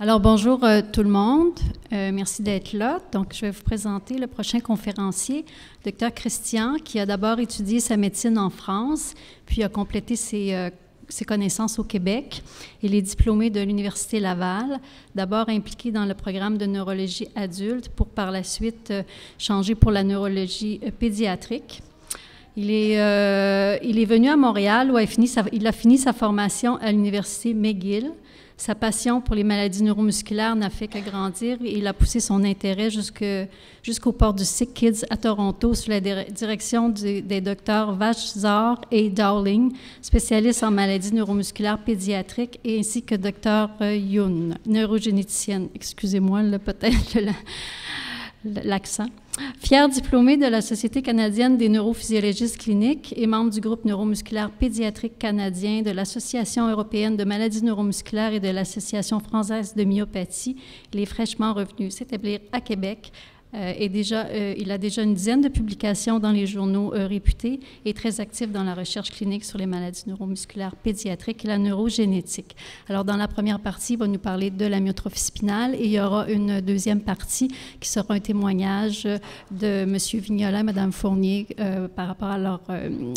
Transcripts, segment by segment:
Alors bonjour euh, tout le monde, euh, merci d'être là. Donc je vais vous présenter le prochain conférencier, Dr Christian, qui a d'abord étudié sa médecine en France, puis a complété euh, ses, connaissances au Québec. Il est diplômé de l'Université Laval, d'abord impliqué dans le programme de neurologie adulte pour par la suite changer pour la neurologie pédiatrique. Il est, il est venu à Montréal où il a fini sa formation à l'Université McGill sa passion pour les maladies neuromusculaires n'a fait qu'agrandir et il a poussé son intérêt jusqu'au port du Sick Kids à Toronto sous la direction des docteurs Vachzar et Dowling, spécialistes en maladies neuromusculaires pédiatriques, ainsi que docteur Yoon, neurogénéticienne. Excusez-moi, peut-être. l'accent. fier diplômé de la Société canadienne des neurophysiologistes cliniques et membre du groupe neuromusculaire pédiatrique canadien, de l'Association européenne de maladies neuromusculaires et de l'Association française de myopathie, il est fraîchement revenu s'établir à Québec euh, déjà, euh, il a déjà une dizaine de publications dans les journaux euh, réputés et très actif dans la recherche clinique sur les maladies neuromusculaires pédiatriques et la neurogénétique. Alors, dans la première partie, il va nous parler de la myotrophie spinale et il y aura une deuxième partie qui sera un témoignage de M. Vignola et Mme Fournier par rapport à leur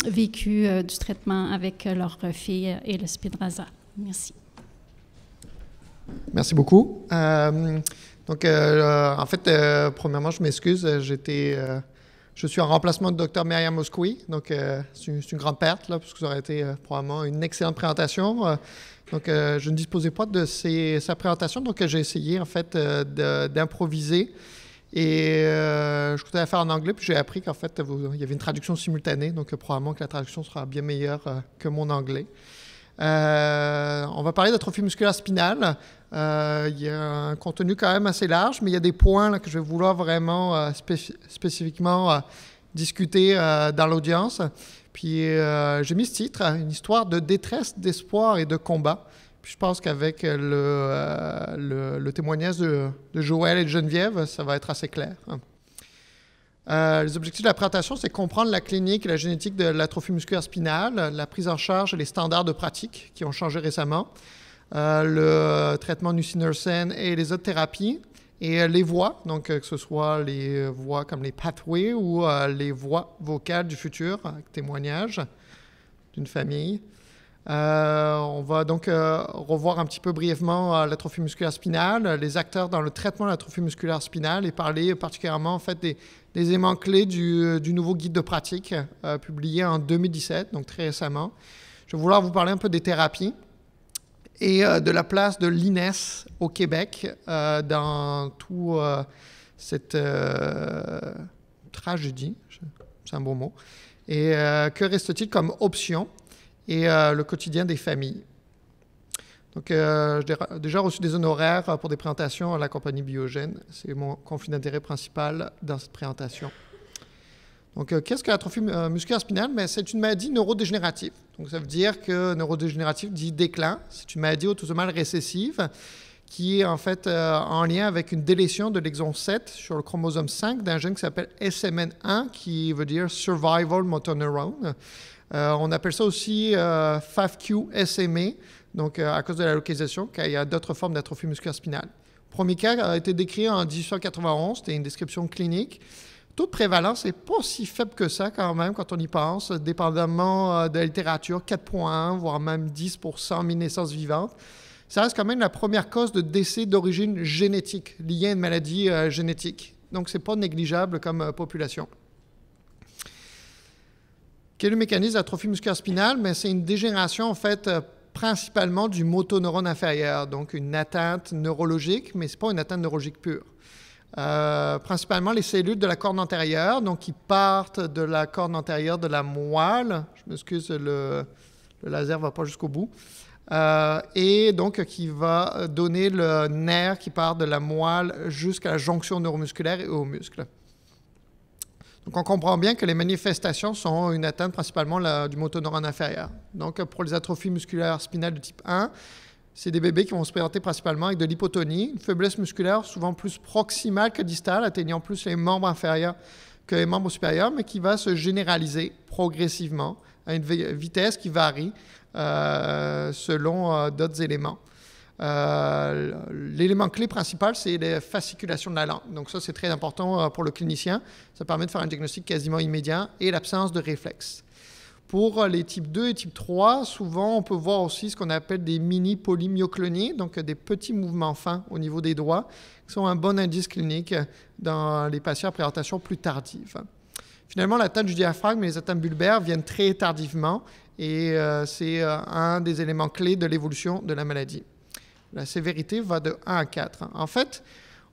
vécu du traitement avec leur fille et le Spinraza. Merci. Merci beaucoup. Donc, euh, euh, en fait, euh, premièrement, je m'excuse. J'étais, je suis en remplacement de Dr. Myriam Moskoui, Donc, c'est une, grande perte, là, parce que ça aurait été probablement une excellente présentation. donc, je ne disposais pas de sa présentation. Donc, j'ai essayé, en fait, d'improviser. Et je comptais la faire en anglais, puis j'ai appris qu'en fait, il y avait une traduction simultanée. Donc, probablement que la traduction sera bien meilleure que mon anglais. on va parler d'atrophie musculaire spinale. Euh, il y a un contenu quand même assez large, mais il y a des points que je vais vouloir vraiment euh, spécifiquement euh, discuter dans l'audience. Puis j'ai mis ce titre, hein, une histoire de détresse, d'espoir et de combat. Puis je pense qu'avec le, témoignage de, Joël et de Geneviève, ça va être assez clair. Hein. les objectifs de la présentation, c'est comprendre la clinique et la génétique de l'atrophie musculaire spinale, la prise en charge et les standards de pratique qui ont changé récemment, euh, le euh, traitement nusinersen et les autres thérapies et euh, les voix, donc que ce soit les voix comme les pathways ou les voix vocales du futur, témoignage d'une famille. on va donc revoir un petit peu brièvement l'atrophie musculaire spinale, les acteurs dans le traitement de l'atrophie musculaire spinale et parler particulièrement en fait des, des éléments clés du, nouveau guide de pratique publié en 2017, donc très récemment. Je vais vouloir vous parler un peu des thérapies et euh, de la place de l'Inès au Québec euh, dans tout euh, cette tragédie, c'est un bon mot. Et que reste-t-il comme option et le quotidien des familles donc, j'ai déjà reçu des honoraires pour des présentations à la compagnie Biogène. C'est mon conflit d'intérêt principal dans cette présentation. Donc, euh, qu'est-ce que l'atrophie euh, musculaire spinale ben, C'est une maladie neurodégénérative. Donc, ça veut dire que neurodégénérative dit déclin. C'est une maladie autosomale récessive qui est en fait euh, en lien avec une délétion de l'exon 7 sur le chromosome 5 d'un gène qui s'appelle SMN1, qui veut dire Survival Motor Neurone. on appelle ça aussi FAFQ-SMA, e, donc à cause de la localisation, car il y a d'autres formes d'atrophie musculaire spinale. premier cas a été décrit en 1891, c'était une description clinique taux de prévalence n'est pas si faible que ça quand même quand on y pense, dépendamment euh, de la littérature, 4,1, voire même 10 mille naissances vivantes. Ça reste quand même la première cause de décès d'origine génétique, liée à une maladie euh, génétique. Donc ce n'est pas négligeable comme euh, population. Quel est le mécanisme d'atrophie musculaire spinale Mais ben, c'est une dégénération en fait principalement du motoneurone inférieur, donc une atteinte neurologique, mais c'est pas une atteinte neurologique pure. Euh, principalement les cellules de la corne antérieure, donc qui partent de la corne antérieure de la moelle. Je m'excuse, le, laser ne va pas jusqu'au bout. Euh, et donc qui va donner le nerf qui part de la moelle jusqu'à la jonction neuromusculaire et au muscle. Donc on comprend bien que les manifestations sont une atteinte principalement la, du motoneurone inférieur. Donc pour les atrophies musculaires spinales de type 1, c'est des bébés qui vont se présenter principalement avec de l'hypotonie, une faiblesse musculaire souvent plus proximale que distale, atteignant plus les membres inférieurs que les membres supérieurs, mais qui va se généraliser progressivement à une vitesse qui varie euh, selon euh, d'autres éléments. Euh, l'élément clé principal, c'est les fasciculations de la langue. Donc ça, c'est très important pour le clinicien. Ça permet de faire un diagnostic quasiment immédiat et l'absence de réflexe. Pour les types 2 et type 3, souvent on peut voir aussi ce qu'on appelle des mini polymyoclonies, donc des petits mouvements fins au niveau des doigts, qui sont un bon indice clinique dans les patients à présentation plus tardive. Finalement, l'atteinte du diaphragme et les atteintes bulbaires viennent très tardivement et euh, c'est euh, un des éléments clés de l'évolution de la maladie. La sévérité va de 1 à 4. En fait,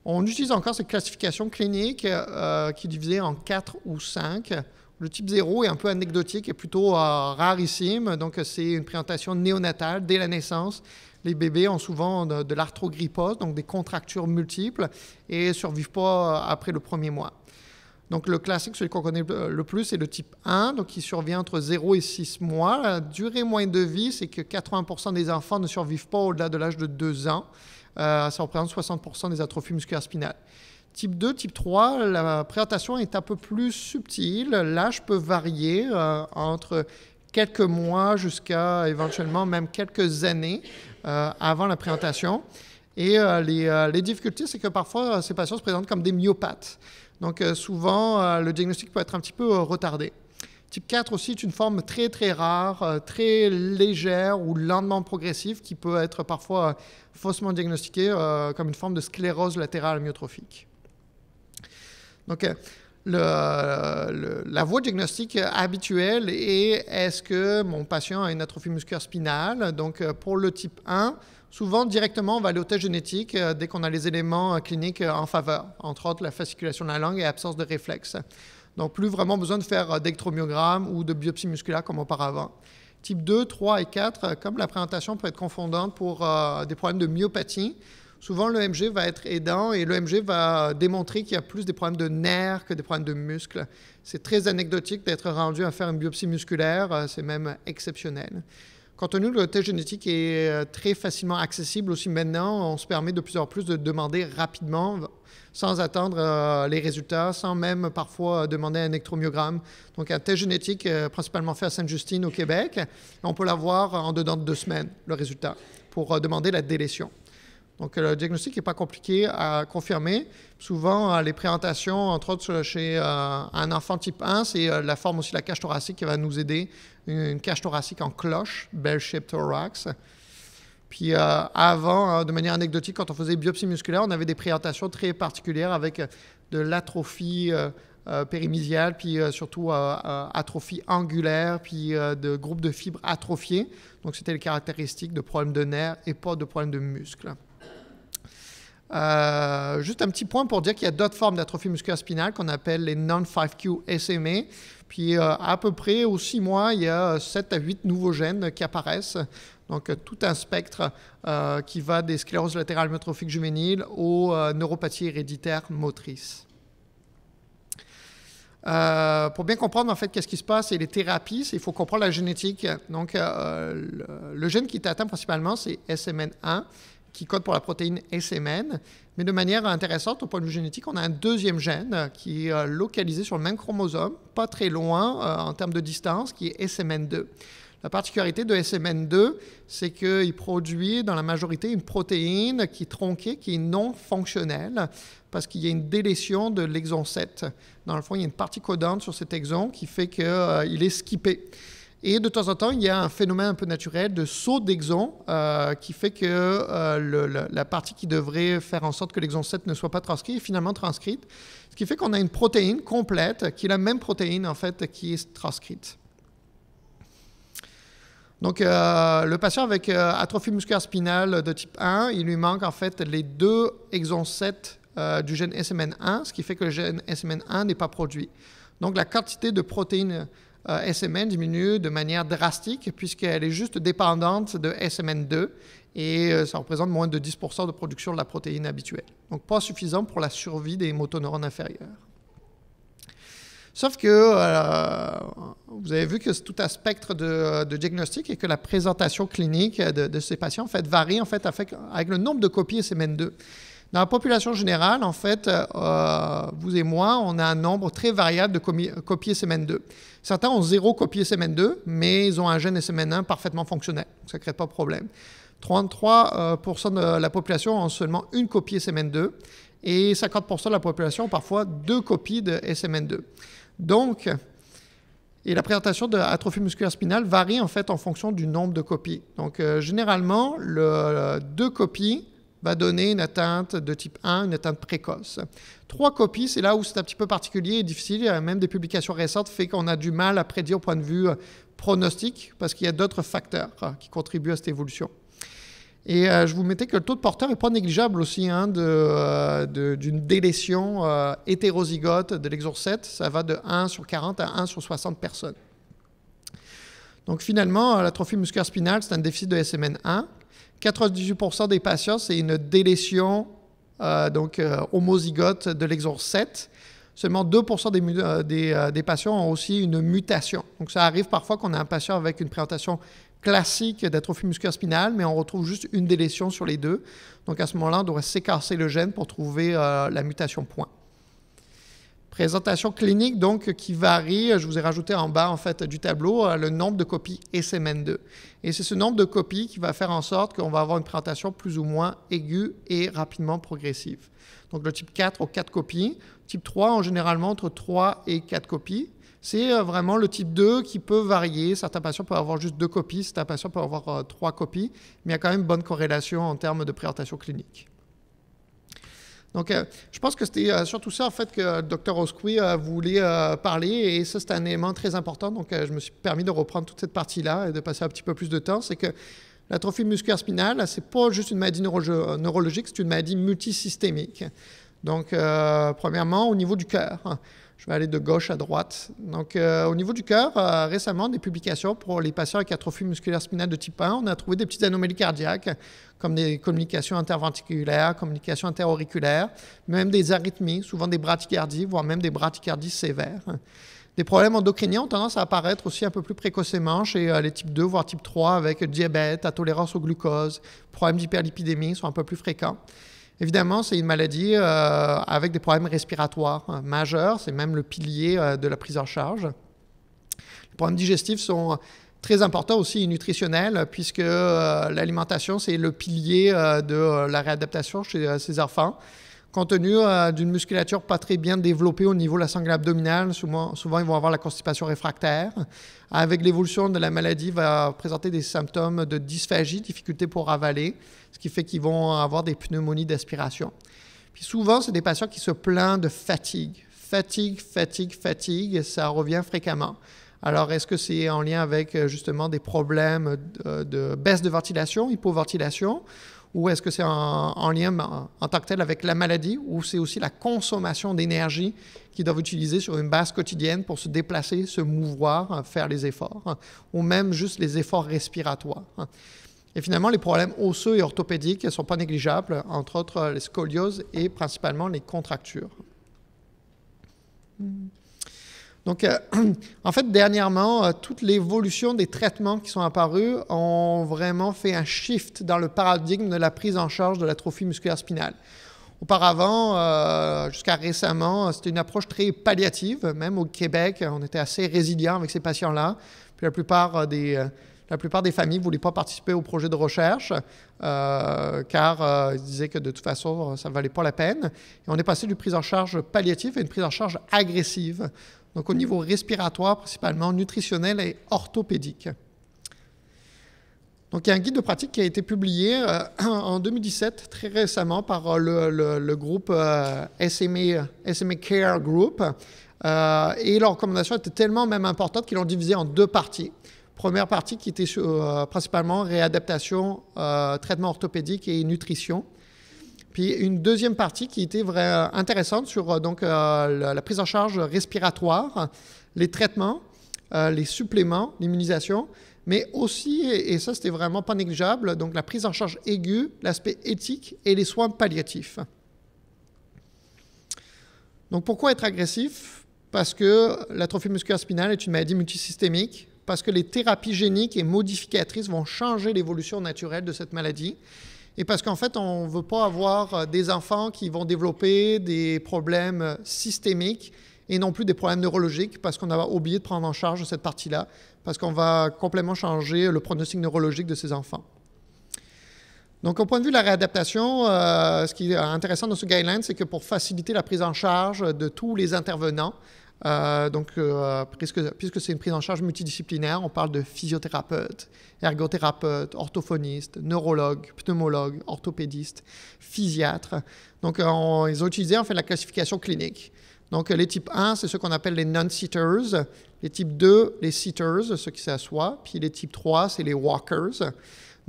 on utilise encore cette classification clinique euh, qui est divisée en 4 ou 5 le type 0 est un peu anecdotique et plutôt euh, rarissime. Donc, c'est une présentation néonatale dès la naissance. Les bébés ont souvent de, l'arthrogrypose, donc des contractures multiples, et ne survivent pas euh, après le premier mois. Donc le classique, celui qu'on connaît euh, le plus, c'est le type 1, qui survient entre 0 et 6 mois. La durée moyenne de vie, c'est que 80% des enfants ne survivent pas au-delà de l'âge de 2 ans. ça représente 60% des atrophies musculaires spinales. Type 2, type 3, la présentation est un peu plus subtile. L'âge peut varier euh, entre quelques mois jusqu'à éventuellement même quelques années euh, avant la présentation. Et euh, les, difficultés, c'est que parfois, ces patients se présentent comme des myopathes. Donc souvent, le diagnostic peut être un petit peu retardé. Type 4 aussi est une forme très très rare, très légère ou lentement progressive qui peut être parfois faussement diagnostiquée comme une forme de sclérose latérale myotrophique. Donc, la voie diagnostique habituelle est est-ce que mon patient a une atrophie musculaire spinale Donc, euh, pour le type 1, souvent directement, on va aller au test génétique euh, dès qu'on a les éléments euh, cliniques en faveur, entre autres la fasciculation de la langue et absence de réflexe. Donc, plus vraiment besoin de faire d'électromyogramme ou de biopsie musculaire comme auparavant. Type 2, 3 et 4, comme la présentation peut être confondante pour des problèmes de myopathie, souvent l'EMG va être aidant et l'EMG va démontrer qu'il y a plus des problèmes de nerfs que des problèmes de muscles. C'est très anecdotique d'être rendu à faire une biopsie musculaire, euh, c'est même exceptionnel. Quant tenu nous, le test génétique est euh, très facilement accessible aussi maintenant, on se permet de plus en plus de demander rapidement, sans attendre euh, les résultats, sans même parfois demander un électromyogramme. Donc un test génétique principalement fait à Sainte-Justine au Québec, on peut l'avoir en dedans de deux semaines, le résultat, pour demander la délétion. Donc le diagnostic n'est pas compliqué à confirmer. Souvent, euh, les présentations, entre autres chez euh, un enfant type 1, c'est euh, la forme aussi de la cage thoracique qui va nous aider. Une, cage thoracique en cloche, bell-shaped thorax. Puis avant, de manière anecdotique, quand on faisait biopsie musculaire, on avait des présentations très particulières avec de l'atrophie euh, puis surtout atrophie angulaire, puis de groupes de fibres atrophiées. Donc c'était les caractéristiques de problèmes de nerfs et pas de problèmes de muscles. Euh, juste un petit point pour dire qu'il y a d'autres formes d'atrophie musculaire spinale qu'on appelle les non-5Q SMA. Puis euh, à peu près aux 6 mois, il y a 7 à 8 nouveaux gènes qui apparaissent. Donc euh, tout un spectre qui va des scléroses latérales myotrophiques juméniles aux neuropathies héréditaires motrices. pour bien comprendre en fait qu'est-ce qui se passe et les thérapies, il faut comprendre la génétique. Donc, le, le, gène qui est atteint principalement, c'est SMN1 qui code pour la protéine SMN. Mais de manière intéressante, au point de vue génétique, on a un deuxième gène euh, qui est euh, localisé sur le même chromosome, pas très loin euh, en termes de distance, qui est SMN2. La particularité de SMN2, c'est qu'il produit dans la majorité une protéine qui est tronquée, qui est non fonctionnelle, parce qu'il y a une délétion de l'exon 7. Dans le fond, il y a une partie codante sur cet exon qui fait qu'il est skippé. Et de temps en temps, il y a un phénomène un peu naturel de saut d'exon euh, qui fait que euh, la, partie qui devrait faire en sorte que l'exon 7 ne soit pas transcrit est finalement transcrite, ce qui fait qu'on a une protéine complète qui est la même protéine en fait qui est transcrite. Donc euh, le patient avec atrophie musculaire spinale de type 1, il lui manque en fait les deux exons 7 du gène SMN1, ce qui fait que le gène SMN1 n'est pas produit. Donc la quantité de protéines euh, SMN diminue de manière drastique puisqu'elle est juste dépendante de SMN2 et euh, ça représente moins de 10% de production de la protéine habituelle. Donc pas suffisant pour la survie des motoneurones inférieurs. Sauf que euh, vous avez vu que tout un spectre de, diagnostic et que la présentation clinique de, ces patients varie en fait, avec le nombre de copies SMN2. Dans la population générale, en fait, euh, vous et moi, on a un nombre très variable de copies SMN2. Certains ont zéro copie SMN2, mais ils ont un gène SMN1 parfaitement fonctionnel. Ça ne crée pas de problème. 33% euh, de la population ont seulement une copie SMN2 et 50% de la population ont parfois deux copies de SMN2. Donc, et la présentation de l'atrophie musculaire spinale varie en fait en fonction du nombre de copies. Donc, euh, généralement, deux copies va donner une atteinte de type 1, une atteinte précoce. Trois copies, c'est là où c'est un petit peu particulier et difficile. Même des publications récentes fait qu'on a du mal à prédire au point de vue euh, pronostic parce qu'il y a d'autres facteurs euh, qui contribuent à cette évolution. Et euh, je vous mettais que le taux de porteur n'est pas négligeable aussi hein, d'une délétion hétérozygote de l'exorcète. Ça va de 1 sur 40 à 1 sur 60 personnes. Donc finalement, l'atrophie musculaire spinale, c'est un déficit de SMN1 98% des patients, c'est une délétion euh, donc euh, homozygote de l'exon 7. Seulement 2% des, euh, des, patients ont aussi une mutation. Donc ça arrive parfois qu'on a un patient avec une présentation classique d'atrophie musculaire spinale mais on retrouve juste une délétion sur les deux. Donc à ce moment-là, on devrait s'écarcer le gène pour trouver la mutation point présentation clinique donc qui varie. Je vous ai rajouté en bas en fait du tableau euh, le nombre de copies SMN2. Et c'est ce nombre de copies qui va faire en sorte qu'on va avoir une présentation plus ou moins aiguë et rapidement progressive. Donc le type 4 aux 4 copies, type 3 en généralement entre 3 et 4 copies. C'est euh, vraiment le type 2 qui peut varier. Certains patients peuvent avoir juste deux copies, certains patients peuvent avoir euh, trois copies, mais il y a quand même bonne corrélation en termes de présentation clinique. Donc, euh, je pense que c'était euh, surtout ça, en fait, que le euh, docteur a voulait parler, et ça, c'est un élément très important. Donc, je me suis permis de reprendre toute cette partie-là et de passer un petit peu plus de temps. C'est que l'atrophie musculaire spinale, c'est pas juste une maladie neurologique, c'est une maladie multisystémique. Donc, premièrement, au niveau du cœur je vais aller de gauche à droite. Donc, euh, au niveau du cœur, euh, récemment, des publications pour les patients avec atrophie musculaire spinale de type 1, on a trouvé des petites anomalies cardiaques, comme des communications interventriculaires, communications interauriculaires, même des arythmies, souvent des bradycardies, voire même des bradycardies sévères. Des problèmes endocriniens ont tendance à apparaître aussi un peu plus précocement chez euh, les types 2, voire type 3, avec diabète, intolérance au glucose, problèmes d'hyperlipidémie sont un peu plus fréquents. Évidemment, c'est une maladie euh, avec des problèmes respiratoires hein, majeurs, c'est même le pilier euh, de la prise en charge. Les problèmes digestifs sont très importants aussi nutritionnels, puisque euh, l'alimentation, c'est le pilier de la réadaptation chez ces enfants compte tenu euh, d'une musculature pas très bien développée au niveau de la sangle abdominale, souvent, ils vont avoir la constipation réfractaire. Avec l'évolution de la maladie, va présenter des symptômes de dysphagie, difficulté pour avaler, ce qui fait qu'ils vont avoir des pneumonies d'aspiration. Puis souvent, c'est des patients qui se plaignent de fatigue. Fatigue, fatigue, fatigue, ça revient fréquemment. Alors, est-ce que c'est en lien avec euh, justement des problèmes de, euh, de baisse de ventilation, hypoventilation ou est-ce que c'est en, lien ben, en, tant que tel avec la maladie ou c'est aussi la consommation d'énergie qu'ils doivent utiliser sur une base quotidienne pour se déplacer, se mouvoir, hein, faire les efforts, hein, ou même juste les efforts respiratoires. Hein. Et finalement, les problèmes osseux et orthopédiques ne sont pas négligeables, entre autres euh, les scolioses et principalement les contractures. Hmm. Donc, euh, en fait, dernièrement, euh, toute l'évolution des traitements qui sont apparus ont vraiment fait un shift dans le paradigme de la prise en charge de l'atrophie musculaire spinale. Auparavant, euh, jusqu'à récemment, c'était une approche très palliative. Même au Québec, on était assez résilient avec ces patients-là. Puis la plupart des, la plupart des familles ne voulaient pas participer au projet de recherche car ils disaient que de toute façon, ça ne valait pas la peine. Et on est passé d'une prise en charge palliative à une prise en charge agressive donc au niveau respiratoire principalement, nutritionnel et orthopédique. Donc, il y a un guide de pratique qui a été publié euh, en 2017, très récemment, par euh, le, groupe euh, SME SMA, e Care Group. et leur recommandations était tellement même importante qu'ils l'ont divisé en deux parties. Première partie qui était principalement réadaptation, traitement orthopédique et nutrition. Puis une deuxième partie qui était euh, intéressante sur euh, donc, euh, la prise en charge respiratoire, les traitements, les suppléments, l'immunisation, mais aussi, et, ça c'était vraiment pas négligeable, donc la prise en charge aiguë, l'aspect éthique et les soins palliatifs. Donc pourquoi être agressif Parce que l'atrophie musculaire spinale est une maladie multisystémique, parce que les thérapies géniques et modificatrices vont changer l'évolution naturelle de cette maladie et parce qu'en fait, on ne veut pas avoir euh, des enfants qui vont développer des problèmes euh, systémiques et non plus des problèmes neurologiques parce qu'on a oublié de prendre en charge cette partie-là, parce qu'on va complètement changer le pronostic neurologique de ces enfants. Donc, au point de vue de la réadaptation, euh, ce qui est intéressant dans ce guideline, c'est que pour faciliter la prise en charge de tous les intervenants, euh, donc, euh, puisque, c'est une prise en charge multidisciplinaire, on parle de physiothérapeute, ergothérapeute, orthophoniste, neurologue, pneumologue, orthopédiste, physiatre. Donc, euh, ils ont utilisé en fait la classification clinique. Donc, les types 1, c'est ce qu'on appelle les non-sitters. Les types 2, les sitters, ceux qui s'assoient. Puis les types 3, c'est les walkers.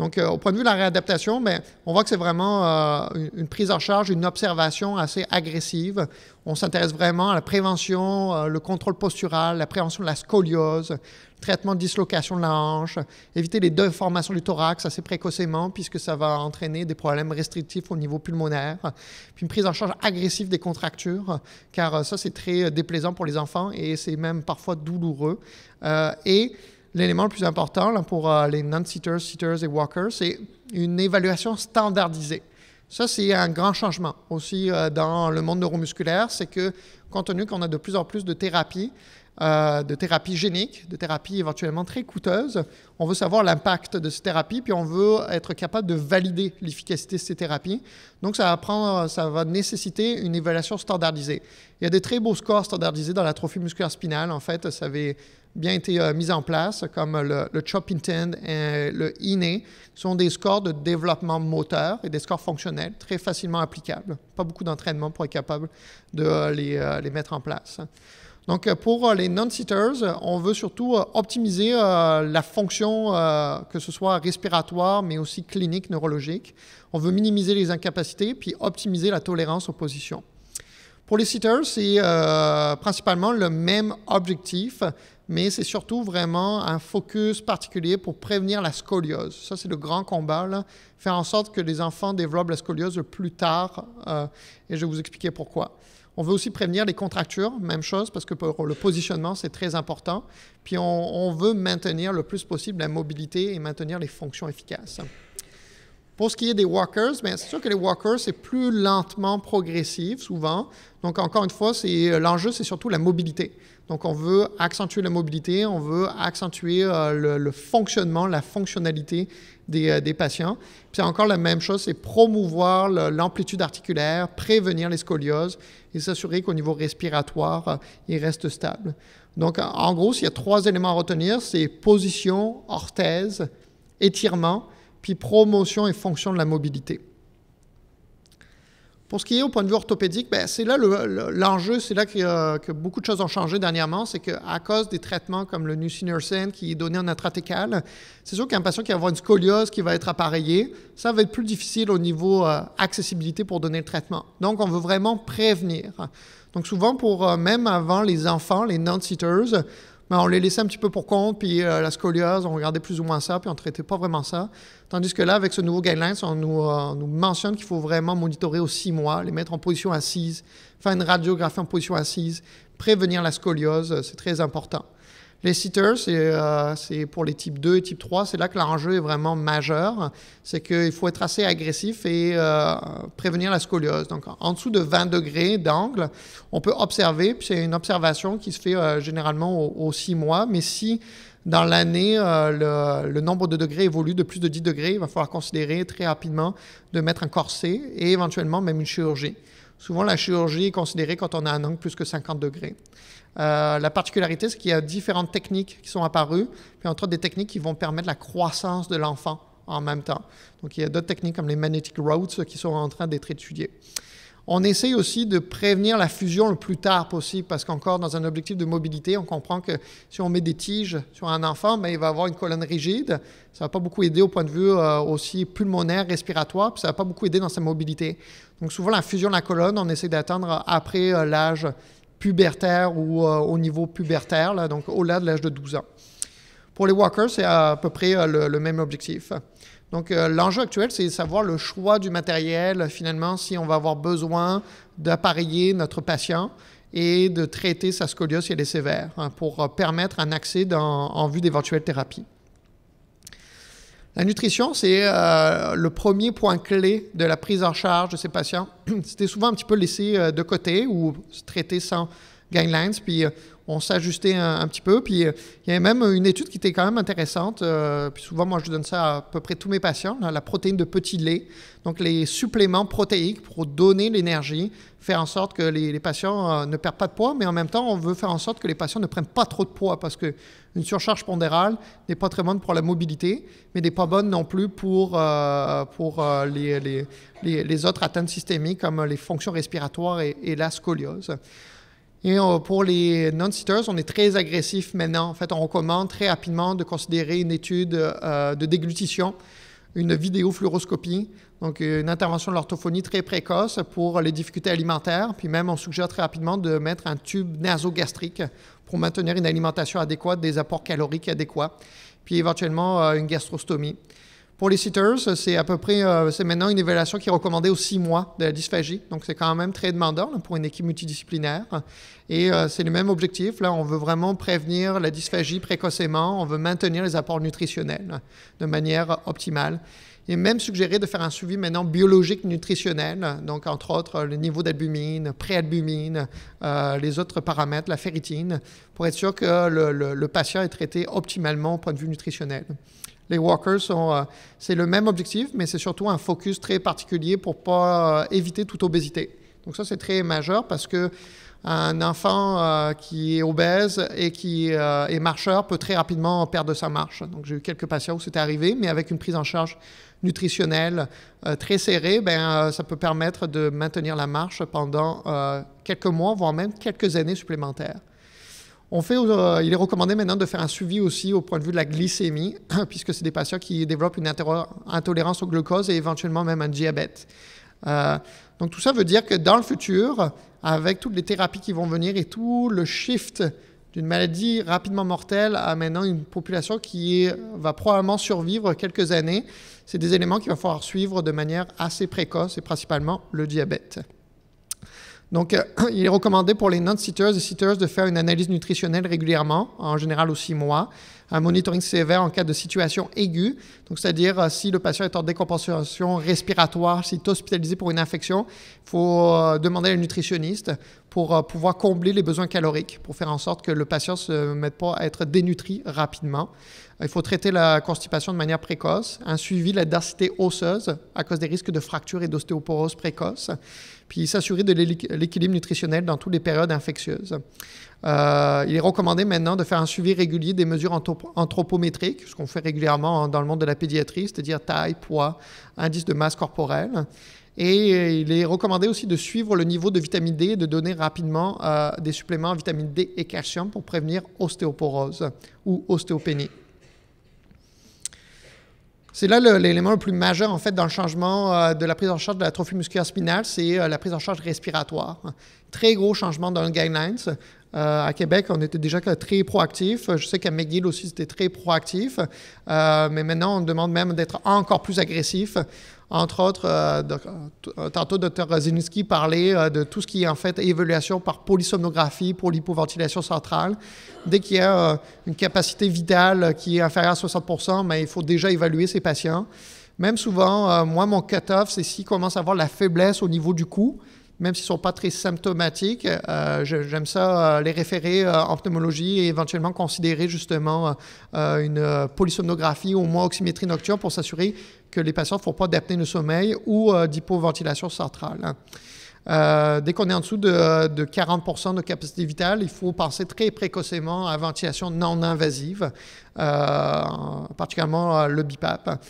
Donc, euh, au point de vue de la réadaptation, ben, on voit que c'est vraiment euh, une prise en charge, une observation assez agressive. On s'intéresse vraiment à la prévention, euh, le contrôle postural, la prévention de la scoliose, le traitement de dislocation de la hanche, éviter les déformations du thorax assez précocement puisque ça va entraîner des problèmes restrictifs au niveau pulmonaire. Puis une prise en charge agressive des contractures, car ça c'est très déplaisant pour les enfants et c'est même parfois douloureux. et l'élément le plus important pour euh, les non sitters sitters et walkers, c'est une évaluation standardisée. Ça, c'est un grand changement aussi euh, dans le monde neuromusculaire, c'est que compte tenu qu'on a de plus en plus de thérapies, euh, de thérapie génique, de thérapie éventuellement très coûteuse. On veut savoir l'impact de ces thérapies, puis on veut être capable de valider l'efficacité de ces thérapies. Donc ça va, ça va nécessiter une évaluation standardisée. Il y a des très beaux scores standardisés dans l'atrophie musculaire spinale. En fait, ça avait bien été euh, mis en place, comme le, le Chop et le INE, sont des scores de développement moteur et des scores fonctionnels très facilement applicables. Pas beaucoup d'entraînement pour être capable de euh, les, mettre en place. Donc euh, pour euh, les non-sitters, euh, on veut surtout optimiser la fonction, que ce soit respiratoire, mais aussi clinique, neurologique. On veut minimiser les incapacités, puis optimiser la tolérance aux positions. Pour les sitters, c'est principalement le même objectif, mais c'est surtout vraiment un focus particulier pour prévenir la scoliose. Ça, c'est le grand combat, faire en sorte que les enfants développent la scoliose le plus tard, et je vais vous expliquer pourquoi. On veut aussi prévenir les contractures, même chose, parce que le positionnement, c'est très important. Puis on, veut maintenir le plus possible la mobilité et maintenir les fonctions efficaces. Pour ce qui est des walkers, c'est sûr que les walkers, c'est plus lentement progressif souvent. Donc encore une fois, euh, l'enjeu, c'est surtout la mobilité. Donc on veut accentuer la mobilité, on veut accentuer euh, le fonctionnement, la fonctionnalité euh, des, patients. C'est encore la même chose, c'est promouvoir l'amplitude articulaire, prévenir les scolioses et s'assurer qu'au niveau respiratoire, euh, il reste stable. Donc, en gros, il y a trois éléments à retenir, c'est position, orthèse, étirement, puis promotion et fonction de la mobilité. Pour ce qui est au point de vue orthopédique, ben, c'est là l'enjeu, c'est là euh, que, beaucoup de choses ont changé dernièrement, c'est qu'à cause des traitements comme le nusinersen qui est donné en intratécal, c'est sûr qu'un patient qui va avoir une scoliose qui va être appareillé, ça va être plus difficile au niveau euh, accessibilité pour donner le traitement. Donc on veut vraiment prévenir. Donc souvent pour euh, même avant les enfants, les non sitters on les laissait un petit peu pour compte, puis euh, la scoliose, on regardait plus ou moins ça, puis on ne traitait pas vraiment ça. Tandis que là, avec ce nouveau guidelines, on nous, euh, nous mentionne qu'il faut vraiment monitorer aux six mois, les mettre en position assise, faire une radiographie en position assise, prévenir la scoliose, euh, c'est très important. Les sitters, euh, c'est pour les types 2 et type 3, c'est là que l'enjeu est vraiment majeur. C'est qu'il faut être assez agressif et euh, prévenir la scoliose. Donc, en dessous de 20 degrés d'angle, on peut observer, puis c'est une observation qui se fait euh, généralement aux 6 mois, mais si dans l'année, le, nombre de degrés évolue de plus de 10 degrés. Il va falloir considérer très rapidement de mettre un corset et éventuellement même une chirurgie. Souvent, la chirurgie est considérée quand on a un angle plus que 50 degrés. Euh, la particularité, c'est qu'il y a différentes techniques qui sont apparues, puis entre autres des techniques qui vont permettre la croissance de l'enfant en même temps. Donc il y a d'autres techniques comme les magnetic roads euh, qui sont en train d'être étudiées. On essaye aussi de prévenir la fusion le plus tard possible, parce qu'encore dans un objectif de mobilité, on comprend que si on met des tiges sur un enfant, ben, il va avoir une colonne rigide. Ça ne va pas beaucoup aider au point de vue euh, aussi pulmonaire, respiratoire, puis ça ne va pas beaucoup aider dans sa mobilité. Donc souvent, la fusion de la colonne, on essaie d'attendre après l'âge pubertaire ou euh, au niveau pubertaire, là, donc au-delà de l'âge de 12 ans. Pour les walkers, c'est à peu près euh, le, même objectif. Donc euh, l'enjeu actuel, c'est de savoir le choix du matériel, finalement, si on va avoir besoin d'appareiller notre patient et de traiter sa scoliose si elle est sévère, hein, pour permettre un accès en vue d'éventuelles thérapies. La nutrition, c'est euh, le premier point clé de la prise en charge de ces patients. C'était souvent un petit peu laissé euh, de côté ou traité sans guidelines. Puis euh, on s'ajustait un, petit peu. Puis euh, il y a même une étude qui était quand même intéressante. Euh, puis souvent, moi, je donne ça à peu près tous mes patients, la protéine de petit lait. Donc les suppléments protéiques pour donner l'énergie, faire en sorte que les, patients euh, ne perdent pas de poids, mais en même temps, on veut faire en sorte que les patients ne prennent pas trop de poids parce que une surcharge pondérale n'est pas très bonne pour la mobilité, mais n'est pas bonne non plus pour, pour les, autres atteintes systémiques comme les fonctions respiratoires et la scoliose. Et euh, pour les non sitters on est très agressif maintenant. En fait, on recommande très rapidement de considérer une étude euh, de déglutition, une vidéofluoroscopie, donc une intervention de l'orthophonie très précoce pour les difficultés alimentaires. Puis même, on suggère très rapidement de mettre un tube nasogastrique pour maintenir une alimentation adéquate, des apports caloriques adéquats, puis éventuellement euh, une gastrostomie. Pour les sitters, c'est à peu près, euh, c'est maintenant une évaluation qui est recommandée aux six mois de la dysphagie. Donc, c'est quand même très demandant pour une équipe multidisciplinaire. Et euh, c'est le même objectif. Là, on veut vraiment prévenir la dysphagie précocement. On veut maintenir les apports nutritionnels de manière optimale et même suggérer de faire un suivi maintenant biologique nutritionnel, donc entre autres le niveau d'albumine, préalbumine, euh, les autres paramètres, la ferritine, pour être sûr que le patient est traité optimalement au point de vue nutritionnel. Les walkers, euh, c'est le même objectif, mais c'est surtout un focus très particulier pour pas euh, éviter toute obésité. Donc ça, c'est très majeur parce que un enfant euh, qui est obèse et qui est marcheur peut très rapidement perdre sa marche. Donc j'ai eu quelques patients où c'était arrivé, mais avec une prise en charge nutritionnelle très serrée, ben, ça peut permettre de maintenir la marche pendant quelques mois, voire même quelques années supplémentaires fait, euh, il est recommandé maintenant de faire un suivi aussi au point de vue de la glycémie, puisque c'est des patients qui développent une intolérance au glucose et éventuellement même un diabète. Euh, donc tout ça veut dire que dans le futur, avec toutes les thérapies qui vont venir et tout le shift d'une maladie rapidement mortelle à maintenant une population qui va probablement survivre quelques années, c'est des éléments qu'il va falloir suivre de manière assez précoce et principalement le diabète. Donc, euh, il est recommandé pour les non sitters et citeurs de faire une analyse nutritionnelle régulièrement, en général au six mois, un monitoring sévère en cas de situation aiguë, donc c'est-à-dire euh, si le patient est en décompensation respiratoire, s'il est hospitalisé pour une infection, il faut euh, demander à un nutritionniste pour pouvoir combler les besoins caloriques, pour faire en sorte que le patient ne se mette pas à être dénutri rapidement. Il faut traiter la constipation de manière précoce, un suivi de la densité osseuse à cause des risques de fractures et d'ostéoporose précoce puis s'assurer de l'équilibre nutritionnel dans toutes les périodes infectieuses. Euh, il est recommandé maintenant de faire un suivi régulier des mesures anthropométriques, ce qu'on fait régulièrement dans le monde de la pédiatrie, c'est-à-dire taille, poids, indice de masse corporelle. Et euh, il est recommandé aussi de suivre le niveau de vitamine D et de donner rapidement euh, des suppléments en vitamine D et calcium pour prévenir ostéoporose ou ostéopénie. C'est là l'élément le, plus majeur, en fait, dans le changement euh, de la prise en charge de la trophie musculaire spinale, c'est euh, la prise en charge respiratoire. Très gros changement dans le guidelines. Euh, à Québec, on était déjà très proactif. Je sais qu'à McGill aussi, c'était très proactif. mais maintenant, on demande même d'être encore plus agressif. Entre autres, euh, euh, tantôt, Dr. Rosinski parlait euh, de tout ce qui est en fait évaluation par polysomnographie pour l'hypoventilation centrale. Dès qu'il y a une capacité vitale qui est inférieure à 60 mais ben, il faut déjà évaluer ces patients. Même souvent, moi, mon cut-off, c'est s'ils commence à avoir la faiblesse au niveau du cou même s'ils ne sont pas très symptomatiques. Euh, j'aime ça euh, les référer euh, en pneumologie et éventuellement considérer justement une polysomnographie ou au moins oxymétrie nocturne pour s'assurer que les patients ne font pas d'apnée de sommeil ou d'hypoventilation centrale. Hein. dès qu'on est en dessous de, de 40% de capacité vitale, il faut penser très précocement à ventilation non invasive, particulièrement le BIPAP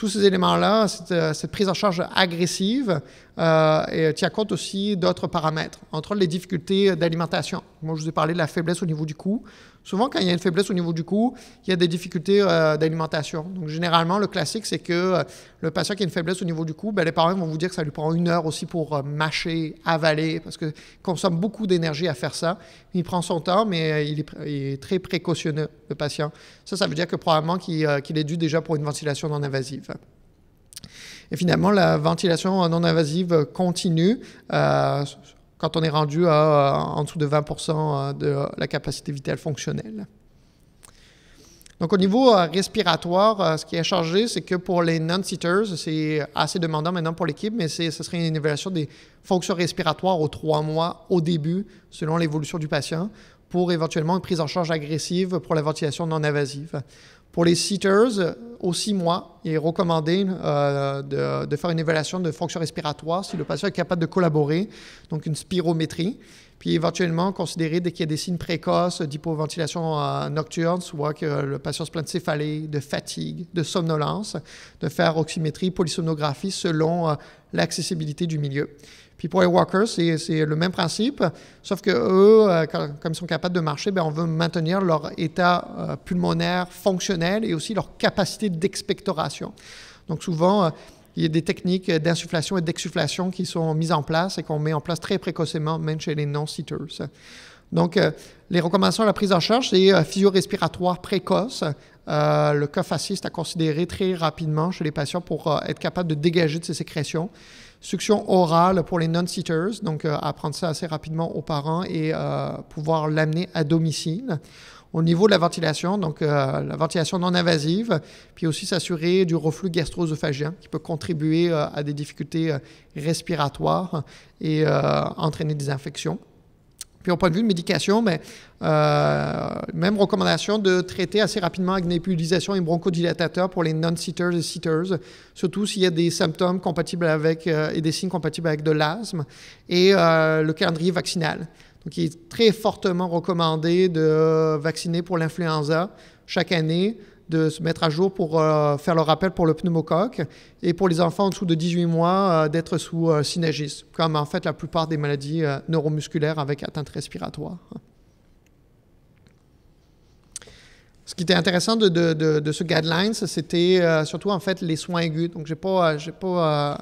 tous ces éléments-là, euh, cette, prise en charge agressive euh, et tient compte aussi d'autres paramètres, entre les difficultés d'alimentation. Moi, je vous ai parlé de la faiblesse au niveau du cou. Souvent, quand il y a une faiblesse au niveau du cou, il y a des difficultés euh, d'alimentation. Donc, généralement, le classique, c'est que euh, le patient qui a une faiblesse au niveau du cou, ben, les parents vont vous dire que ça lui prend une heure aussi pour euh, mâcher, avaler, parce que consomme beaucoup d'énergie à faire ça. Il prend son temps, mais il est, très précautionneux, le patient. Ça, ça veut dire que probablement qu'il est dû déjà pour une ventilation non invasive. Et finalement, la ventilation non invasive continue, quand on est rendu à, euh, en dessous de 20% euh, de la capacité vitale fonctionnelle. Donc, au niveau euh, respiratoire, ce qui a changé, c'est que pour les non sitters c'est assez demandant maintenant pour l'équipe, mais ce serait une évaluation des fonctions respiratoires aux trois mois au début, selon l'évolution du patient, pour éventuellement une prise en charge agressive pour la ventilation non invasive. Pour les sitters, euh, au six mois, il est recommandé euh, de, faire une évaluation de fonction respiratoire si le patient est capable de collaborer, donc une spirométrie. Puis éventuellement, considérer dès qu'il y a des signes précoces d'hypoventilation euh, nocturne, soit que le patient se plaint de céphalée, de fatigue, de somnolence, de faire oxymétrie, polysomnographie selon l'accessibilité du milieu. People pour les walkers, c'est le même principe, sauf que eux, euh, comme ils sont capables de marcher, ben on veut maintenir leur état euh, pulmonaire fonctionnel et aussi leur capacité d'expectoration. Donc souvent, euh, il y a des techniques d'insufflation et d'exsufflation qui sont mises en place et qu'on met en place très précocement, même chez les non sitters Donc, les recommandations à la prise en charge, c'est physio-respiratoire précoce. le cas fasciste à considérer très rapidement chez les patients pour être capable de dégager de ces sécrétions. Suction orale pour les non-sitters, donc euh, apprendre ça assez rapidement aux parents et euh, pouvoir l'amener à domicile. Au niveau de la ventilation, donc euh, la ventilation non invasive, puis aussi s'assurer du reflux gastro-œsophagien qui peut contribuer à des difficultés respiratoires et entraîner des infections. Puis au point de vue de médication, mais, ben, euh, même recommandation de traiter assez rapidement avec nébulisation et bronchodilatateur pour les non-sitters et sitters, surtout s'il y a des symptômes compatibles avec euh, et des signes compatibles avec de l'asthme et euh, le calendrier vaccinal. Donc il est très fortement recommandé de vacciner pour l'influenza chaque année de se mettre à jour pour euh, faire le rappel pour le pneumocoque et pour les enfants en dessous de 18 mois euh, d'être sous euh, comme en fait la plupart des maladies euh, neuromusculaires avec atteinte respiratoire. Ce qui était intéressant de, de, ce guideline, c'était surtout en fait les soins aigus. Donc j'ai pas, j'ai pas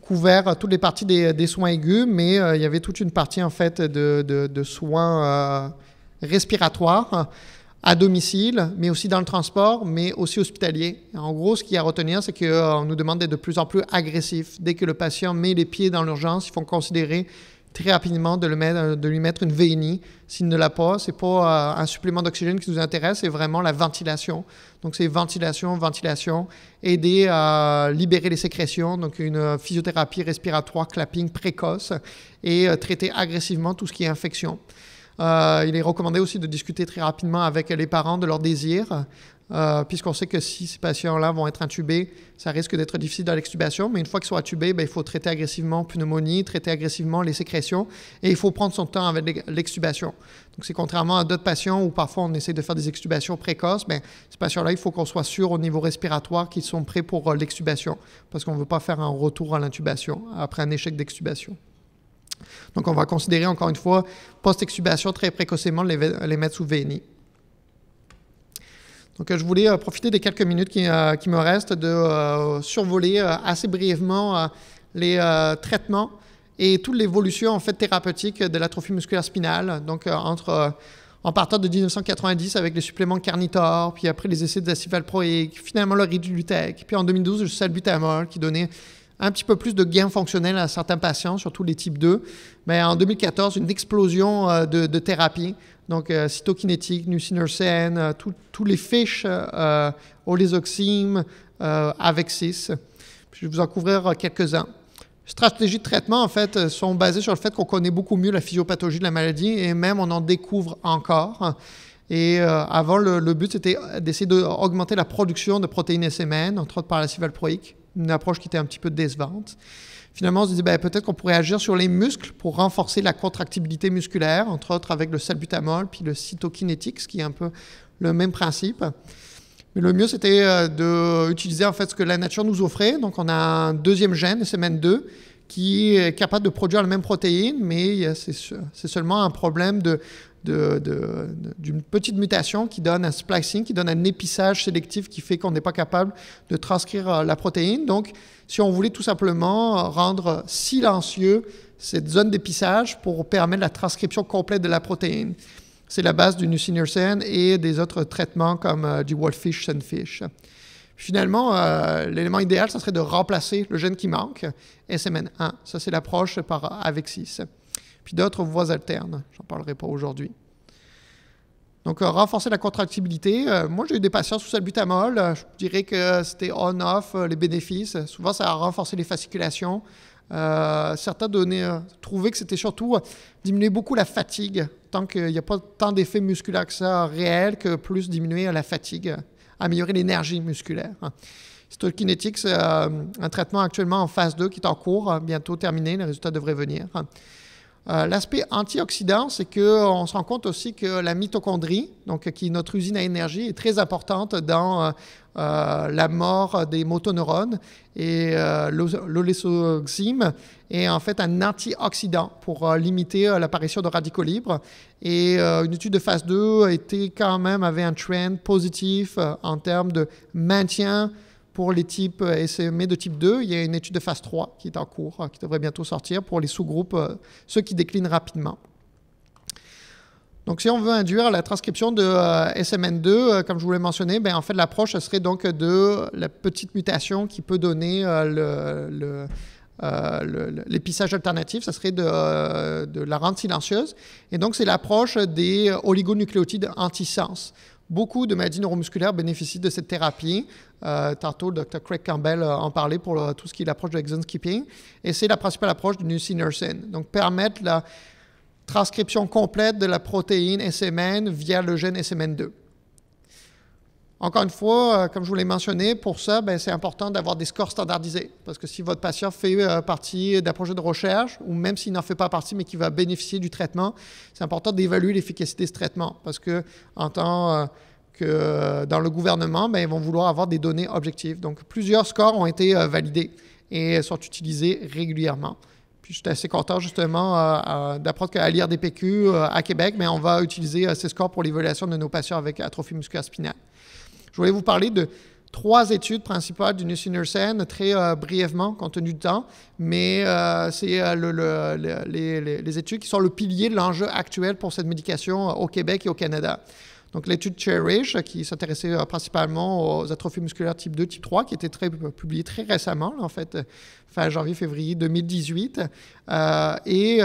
couvert toutes les parties des, des soins aigus, mais il y avait toute une partie en fait de, soins respiratoires à domicile, mais aussi dans le transport, mais aussi hospitalier. En gros, ce qu'il y a à retenir, c'est qu'on euh, nous demande d'être de plus en plus agressif. Dès que le patient met les pieds dans l'urgence, il faut considérer très rapidement de, le euh, de lui mettre une VNI. S'il ne l'a pas, c'est pas euh, un supplément d'oxygène qui nous intéresse, c'est vraiment la ventilation. Donc c'est ventilation, ventilation, aider à libérer les sécrétions, donc une physiothérapie respiratoire, clapping précoce, et traiter agressivement tout ce qui est infection. Euh, il est recommandé aussi de discuter très rapidement avec les parents de leurs désirs, euh, puisqu'on sait que si ces patients-là vont être intubés, ça risque d'être difficile dans l'extubation. Mais une fois qu'ils sont intubés, ben, il faut traiter agressivement pneumonie, traiter agressivement les sécrétions, et il faut prendre son temps avec l'extubation. Donc c'est contrairement à d'autres patients où parfois on essaie de faire des extubations précoces, mais ben, ces patients-là, il faut qu'on soit sûr au niveau respiratoire qu'ils sont prêts pour euh, l'extubation, parce qu'on ne veut pas faire un retour à l'intubation après un échec d'extubation. Donc, on va considérer encore une fois post exubation très précocement les, mettre sous VNI. Donc, euh, je voulais euh, profiter des quelques minutes qui, euh, me restent de survoler assez brièvement les traitements et toute l'évolution en fait thérapeutique de l'atrophie musculaire spinale. Donc, entre en partant de 1990 avec les suppléments Carnitor, puis après les essais de et finalement le Ridulutec, puis en 2012 le salbutamol qui donnait un petit peu plus de gains fonctionnels à certains patients, surtout les types 2. Mais en 2014, une explosion euh, de, de thérapies, donc cytokinétiques, euh, cytokinétique, nusinersen, euh, tous les fiches, euh, Avexis. avec Je vais vous en couvrir quelques-uns. Stratégies de traitement, en fait, sont basées sur le fait qu'on connaît beaucoup mieux la physiopathologie de la maladie et même on en découvre encore. Et avant, le, but, c'était d'essayer d'augmenter la production de protéines SMN, entre autres par la proïque une approche qui était un petit peu décevante. Finalement, on se dit ben, peut-être qu'on pourrait agir sur les muscles pour renforcer la contractibilité musculaire, entre autres avec le salbutamol puis le cytokinétique, ce qui est un peu le même principe. Mais le mieux, c'était euh, d'utiliser en fait ce que la nature nous offrait. Donc, on a un deuxième gène, SMN2, qui est capable de produire la même protéine, mais euh, c'est seulement un problème de d'une petite mutation qui donne un splicing, qui donne un épissage sélectif qui fait qu'on n'est pas capable de transcrire euh, la protéine. Donc, si on voulait tout simplement euh, rendre silencieux cette zone d'épissage pour permettre la transcription complète de la protéine. C'est la base du nusinersen et des autres traitements comme euh, du wolfish sunfish. Finalement, l'élément idéal, ça serait de remplacer le gène qui manque, SMN1. Ça, c'est l'approche par Avexis puis d'autres voies alternes. J'en parlerai pas aujourd'hui. Donc, euh, renforcer la contractibilité. Euh, moi, j'ai eu des patients sous salbutamol. Euh, je dirais que c'était on-off, les bénéfices. Souvent, ça a renforcé les fasciculations. certains donnaient, trouvaient que c'était surtout diminuer beaucoup la fatigue, tant qu'il n'y a pas tant d'effets musculaires que ça réels, que plus diminuer la fatigue, améliorer l'énergie musculaire. C'est hein. un traitement actuellement en phase 2 qui est en cours, bientôt terminé, les résultats devraient venir. Hein. Euh, l'aspect antioxydant, c'est qu'on se rend compte aussi que la mitochondrie, donc, qui est notre usine à énergie, est très importante dans euh, euh, la mort des motoneurones. Et euh, l'olésoxime est en fait un antioxydant pour limiter l'apparition de radicaux libres. Et une étude de phase 2 était quand même, avait un trend positif en termes de maintien pour les types SME de type 2, il y a une étude de phase 3 qui est en cours, hein, qui devrait bientôt sortir pour les sous-groupes, euh, ceux qui déclinent rapidement. Donc si on veut induire la transcription de euh, SMN2, euh, comme je vous l'ai mentionné, ben, en fait l'approche serait donc de la petite mutation qui peut donner l'épissage alternatif, ça serait de, la rente silencieuse. Et donc c'est l'approche des oligonucléotides antisens beaucoup de maladies neuromusculaires bénéficient de cette thérapie. Euh, le Dr. Craig Campbell euh, en parlait pour tout ce qui est l'approche de l'exon skipping. Et c'est la principale approche du nursing Donc, permettre la transcription complète de la protéine SMN via le gène SMN2. Encore une fois, euh, comme je vous l'ai mentionné, pour ça, ben, c'est important d'avoir des scores standardisés. Parce que si votre patient fait euh, partie d'un projet de recherche, ou même s'il n'en fait pas partie, mais qu'il va bénéficier du traitement, c'est important d'évaluer l'efficacité de ce traitement. Parce que en tant euh, que dans le gouvernement, ben, ils vont vouloir avoir des données objectives. Donc, plusieurs scores ont été validés et sont utilisés régulièrement. Puis, j'étais assez content justement d'apprendre qu'à l'IRDPQ à Québec, mais ben, on va utiliser ces scores pour l'évaluation de nos patients avec atrophie musculaire spinale je voulais vous parler de trois études principales du Nusinersen très euh, brièvement compte tenu du temps, mais euh, c'est euh, le, les, études qui sont le pilier de l'enjeu actuel pour cette médication au Québec et au Canada. Donc l'étude Cherish, qui s'intéressait principalement aux atrophies musculaires type 2, type 3, qui était très, publiée très récemment, en fait, fin janvier-février 2018. et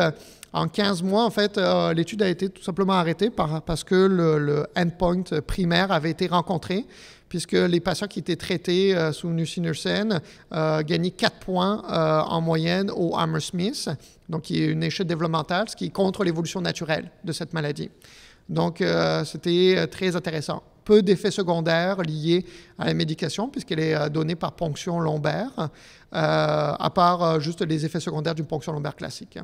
en 15 mois, en fait, euh, l'étude a été tout simplement arrêtée parce que le, endpoint primaire avait été rencontré, puisque les patients qui étaient traités euh, sous nusinersen euh, gagnaient 4 points en moyenne au Hammersmith, donc qui est une échelle développementale, ce qui est contre l'évolution naturelle de cette maladie. Donc, c'était très intéressant peu d'effets secondaires liés à la médication, puisqu'elle est donnée par ponction lombaire, à part juste les effets secondaires d'une ponction lombaire classique.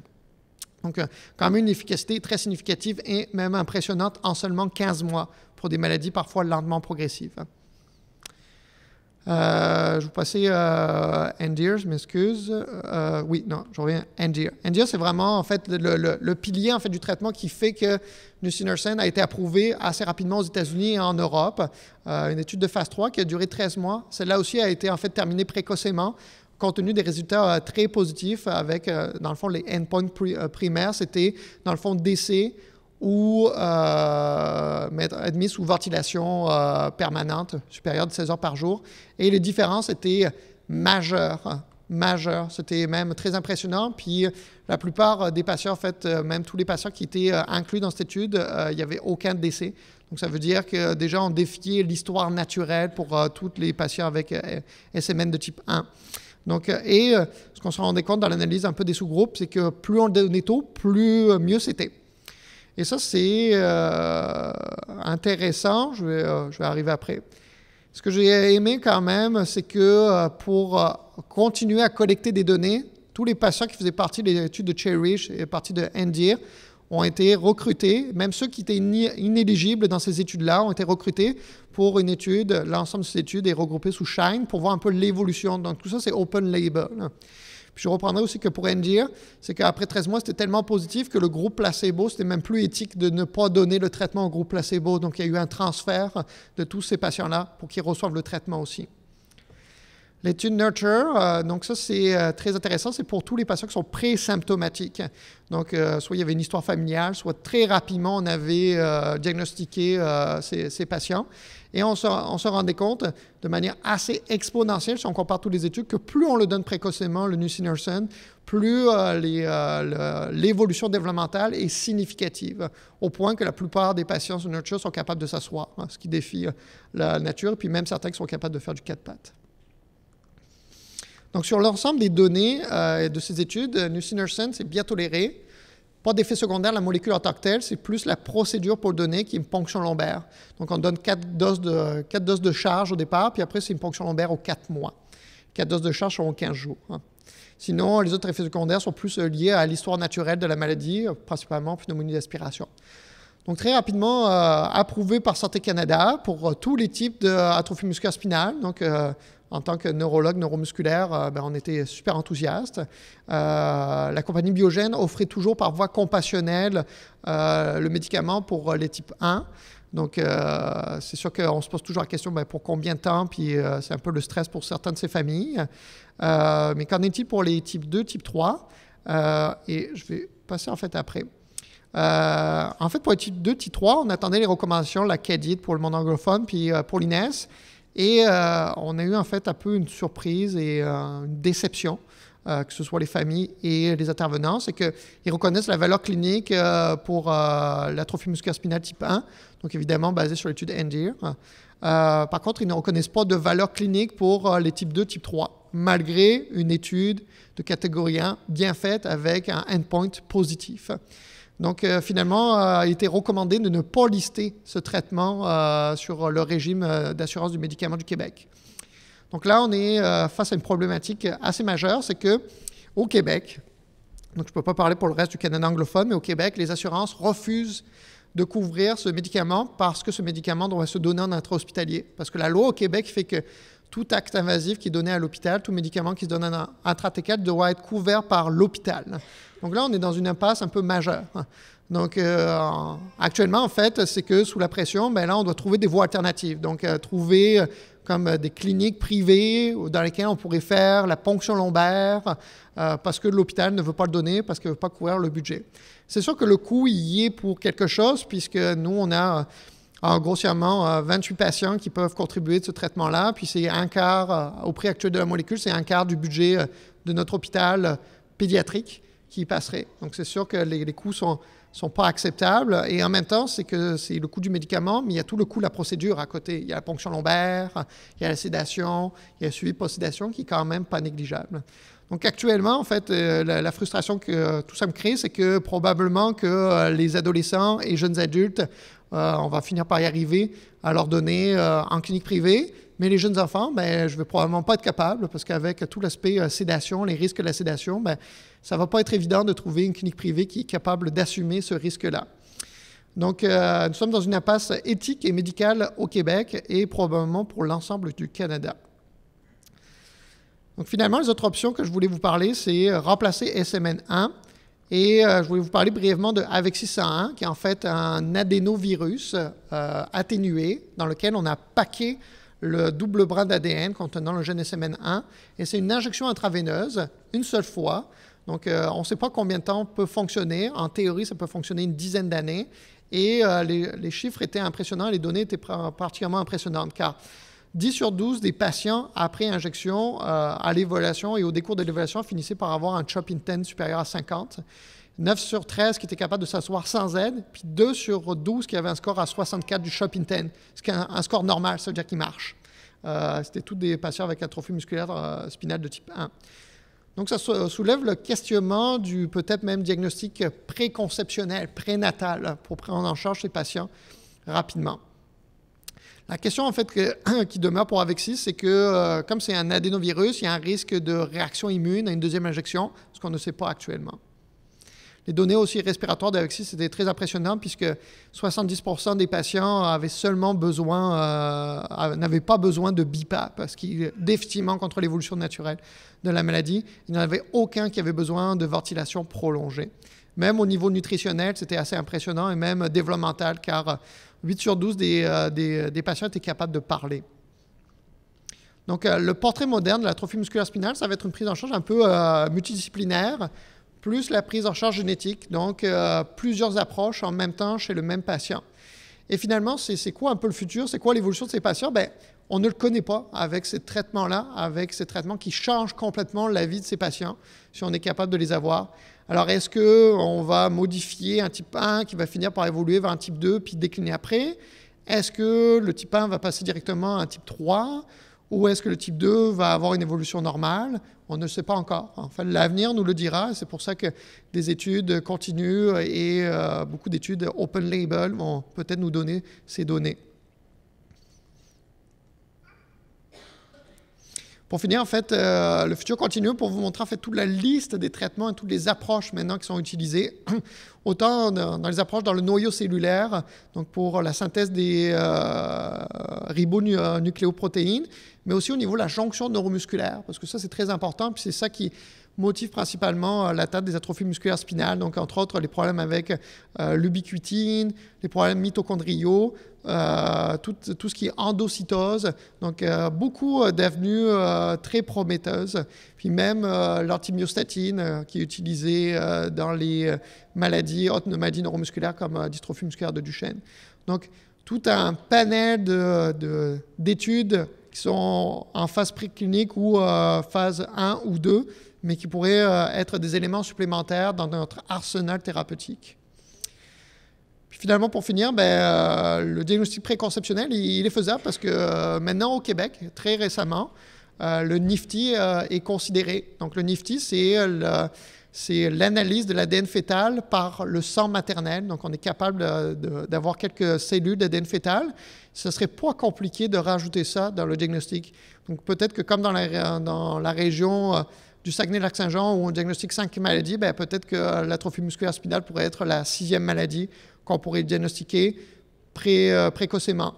Donc, euh, quand même une efficacité très significative et même impressionnante en seulement 15 mois pour des maladies parfois lentement progressives. Hein. Euh, je vous passais euh, je m'excuse. Euh, oui, non, je reviens. Endear. Endear, c'est vraiment en fait le, pilier en fait du traitement qui fait que nusinersen a été approuvé assez rapidement aux États-Unis et en Europe. Euh, une étude de phase 3 qui a duré 13 mois. Celle-là aussi a été en fait terminée précocement compte tenu des résultats euh, très positifs avec, euh, dans le fond, les endpoints euh, primaires, c'était, dans le fond, décès ou euh, admis sous ventilation permanente supérieure de 16 heures par jour. Et les différences étaient majeures majeures. C'était même très impressionnant. Puis la plupart des patients, en fait, même tous les patients qui étaient inclus dans cette étude, il n'y avait aucun décès. Donc ça veut dire que déjà on défiait l'histoire naturelle pour toutes tous les patients avec SMN de type 1. Donc, euh, et euh, ce qu'on se rendait compte dans l'analyse un peu des sous-groupes, c'est que plus on le donnait tôt, plus euh, mieux c'était. Et ça, c'est intéressant. Je vais, arriver après. Ce que j'ai aimé quand même, c'est que pour continuer à collecter des données, tous les patients qui faisaient partie de l'étude de Cherish et partie de Ndir, ont été recrutés, même ceux qui étaient inéligibles dans ces études-là ont été recrutés pour une étude, l'ensemble de ces études est regroupé sous Shine pour voir un peu l'évolution. Donc tout ça, c'est open label. Puis je reprendrai aussi que pour Endir, c'est qu'après 13 mois, c'était tellement positif que le groupe placebo, c'était même plus éthique de ne pas donner le traitement au groupe placebo. Donc il y a eu un transfert de tous ces patients-là pour qu'ils reçoivent le traitement aussi. L'étude Nurture, euh, donc ça c'est euh, très intéressant, c'est pour tous les patients qui sont pré-symptomatiques. Donc euh, soit il y avait une histoire familiale, soit très rapidement on avait diagnostiqué ces, patients. Et on se, rendait compte de manière assez exponentielle, si on compare toutes les études, que plus on le donne précocement, le nusinersen, plus l'évolution développementale est significative, au point que la plupart des patients sur Nurture sont capables de s'asseoir, hein, ce qui défie la nature, puis même certains qui sont capables de faire du quatre pattes. Donc sur l'ensemble des données euh, de ces études, nusinersen, euh, c'est bien toléré. Pas d'effet secondaire, la molécule en tant c'est plus la procédure pour le donner qui est une ponction lombaire. Donc on donne 4 doses de, quatre doses de charge au départ, puis après c'est une ponction lombaire aux 4 mois. 4 doses de charge seront 15 jours. Hein. Sinon, les autres effets secondaires sont plus euh, liés à l'histoire naturelle de la maladie, principalement pneumonie d'aspiration. Donc très rapidement, approuvé par Santé Canada pour tous les types d'atrophie musculaire spinale donc en tant que neurologue neuromusculaire, euh, ben, on était super enthousiaste. Euh, la compagnie Biogène offrait toujours par voie compassionnelle euh, le médicament pour les types 1. Donc, c'est sûr qu'on se pose toujours la question ben, pour combien de temps, puis c'est un peu le stress pour certaines de ces familles. mais qu'en est-il pour les types 2, type 3 Et je vais passer en fait après. en fait, pour les types 2, type 3, on attendait les recommandations, la CADID pour le monde anglophone, puis pour l'INES. Et euh, on a eu en fait un peu une surprise et euh, une déception, euh, que ce soit les familles et les intervenants, c'est qu'ils reconnaissent la valeur clinique pour l'atrophie musculaire spinale type 1, donc évidemment basée sur l'étude ENDIR. par contre, ils ne reconnaissent pas de valeur clinique pour les types 2, type 3, malgré une étude de catégorie 1 bien faite avec un endpoint positif. Donc euh, finalement, euh, a été recommandé de ne pas lister ce traitement euh, sur le régime d'assurance du médicament du Québec. Donc là, on est face à une problématique assez majeure, c'est que au Québec, donc je ne peux pas parler pour le reste du Canada anglophone, mais au Québec, les assurances refusent de couvrir ce médicament parce que ce médicament doit se donner en intra-hospitalier. Parce que la loi au Québec fait que tout acte invasif qui est donné à l'hôpital, tout médicament qui se donne à doit être couvert par l'hôpital. Donc là, on est dans une impasse un peu majeure. Donc euh, actuellement, en fait, c'est que sous la pression, ben là, on doit trouver des voies alternatives. Donc euh, trouver euh, comme des cliniques privées dans lesquelles on pourrait faire la ponction lombaire parce que l'hôpital ne veut pas le donner, parce qu'il ne veut pas couvrir le budget. C'est sûr que le coût y est pour quelque chose, puisque nous, on a alors, grossièrement, 28 euh, patients qui peuvent contribuer de ce traitement-là, puis c'est un quart, euh, au prix actuel de la molécule, c'est un quart du budget euh, de notre hôpital pédiatrique qui passerait. Donc, c'est sûr que les, coûts sont sont pas acceptables. Et en même temps, c'est que c'est le coût du médicament, mais il y a tout le coût de la procédure à côté. Il y a la ponction lombaire, il y a la sédation, il y a le suivi post-sédation qui est quand même pas négligeable. Donc actuellement, en fait, euh, la, frustration que euh, tout ça me crée, c'est que probablement que euh, les adolescents et jeunes adultes, on va finir par y arriver à leur donner en clinique privée, mais les jeunes enfants, ben, je ne vais probablement pas être capable parce qu'avec tout l'aspect sédation, les risques de la sédation, ben, ça ne va pas être évident de trouver une clinique privée qui est capable d'assumer ce risque-là. Donc, nous sommes dans une impasse éthique et médicale au Québec et probablement pour l'ensemble du Canada. Donc finalement, les autres options que je voulais vous parler, c'est euh, remplacer SMN1. Et euh, je voulais vous parler brièvement de AVEX601, qui est en fait un adénovirus euh, atténué dans lequel on a paqué le double brin d'ADN contenant le gène SMN1. Et c'est une injection intraveineuse, une seule fois. Donc on ne sait pas combien de temps peut fonctionner. En théorie, ça peut fonctionner une dizaine d'années. Et les, les, chiffres étaient impressionnants, les données étaient particulièrement impressionnantes, car 10 sur 12 des patients après injection euh, à l'évaluation et au décours de l'évaluation finissaient par avoir un CHOP 10 supérieur à 50. 9 sur 13 qui étaient capables de s'asseoir sans aide, puis 2 sur 12 qui avaient un score à 64 du CHOP 10, ce qui est un, score normal, ça veut dire qu'il marche. Euh, c'était tous des patients avec atrophie musculaire euh, spinale de type 1. Donc ça soulève le questionnement du peut-être même diagnostic préconceptionnel, prénatal, pour prendre en charge ces patients rapidement. La question en fait qui demeure pour Avexis, c'est que euh, comme c'est un adénovirus, il y a un risque de réaction immune à une deuxième injection, ce qu'on ne sait pas actuellement. Les données aussi respiratoires d'Avexis étaient très impressionnantes puisque 70% des patients avaient seulement besoin, euh, n'avaient pas besoin de BIPA parce qu'ils définitivement contre l'évolution naturelle de la maladie. Il n'y en avait aucun qui avait besoin de ventilation prolongée. Même au niveau nutritionnel, c'était assez impressionnant et même développemental car euh, 8 sur 12 des, euh, euh, patients étaient capables de parler. Donc euh, le portrait moderne de l'atrophie musculaire spinale, ça va être une prise en charge un peu multidisciplinaire, plus la prise en charge génétique, donc plusieurs approches en même temps chez le même patient. Et finalement, c'est quoi un peu le futur C'est quoi l'évolution de ces patients ben, On ne le connaît pas avec ces traitements-là, avec ces traitements qui changent complètement la vie de ces patients, si on est capable de les avoir. Alors est-ce que on va modifier un type 1 qui va finir par évoluer vers un type 2 puis décliner après Est-ce que le type 1 va passer directement à un type 3 ou est-ce que le type 2 va avoir une évolution normale On ne sait pas encore. Enfin, l'avenir nous le dira. C'est pour ça que des études continuent et euh, beaucoup d'études open label vont peut-être nous donner ces données. Pour finir, en fait, euh, le futur continue pour vous montrer fait toute la liste des traitements et toutes les approches maintenant qui sont utilisées, autant dans les approches dans le noyau cellulaire, donc pour la synthèse des euh, ribonucléoprotéines, mais aussi au niveau de la jonction neuromusculaire, parce que ça c'est très important, puis c'est ça qui motive principalement euh, l'atteinte des atrophies musculaires spinales, donc entre autres les problèmes avec euh, l'ubiquitine, les problèmes mitochondriaux, euh, tout, ce qui est endocytose, donc beaucoup d'avenues très prometteuses, puis même l'antimyostatine qui est utilisée dans les maladies, autres maladies neuromusculaires comme dystrophie musculaire de Duchenne. Donc tout un panel d'études de, d'études qui sont en phase préclinique ou phase 1 ou 2 mais qui pourraient euh, être des éléments supplémentaires dans notre arsenal thérapeutique. Puis finalement, pour finir, ben, euh, le diagnostic préconceptionnel, il, est faisable parce que euh, maintenant au Québec, très récemment, le NIFTI est considéré. Donc le NIFTI, c'est l'analyse de l'ADN fœtal par le sang maternel. Donc on est capable d'avoir quelques cellules d'ADN fœtal. Ce ne serait pas compliqué de rajouter ça dans le diagnostic. Donc peut-être que comme dans la, dans la région du Saguenay-Lac-Saint-Jean où on diagnostique cinq maladies, ben, peut-être que euh, l'atrophie musculaire spinale pourrait être la sixième maladie qu'on pourrait diagnostiquer euh, précocement.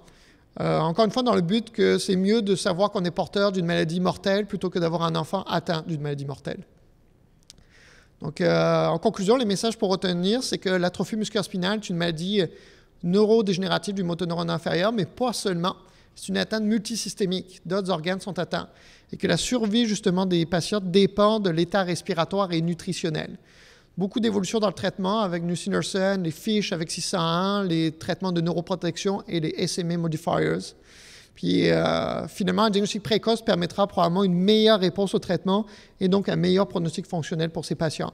Euh, encore une fois, dans le but que c'est mieux de savoir qu'on est porteur d'une maladie mortelle plutôt que d'avoir un enfant atteint d'une maladie mortelle. en conclusion, les messages pour retenir, c'est que l'atrophie musculaire spinale est une maladie neurodégénérative du motoneurone inférieur, mais pas seulement. C'est une atteinte multisystémique. D'autres organes sont atteints et que la survie justement des patients dépend de l'état respiratoire et nutritionnel. Beaucoup d'évolutions dans le traitement avec nusinersen, les FISH avec 601, les traitements de neuroprotection et les SMA modifiers. Puis euh, finalement, un diagnostic précoce permettra probablement une meilleure réponse au traitement et donc un meilleur pronostic fonctionnel pour ces patients.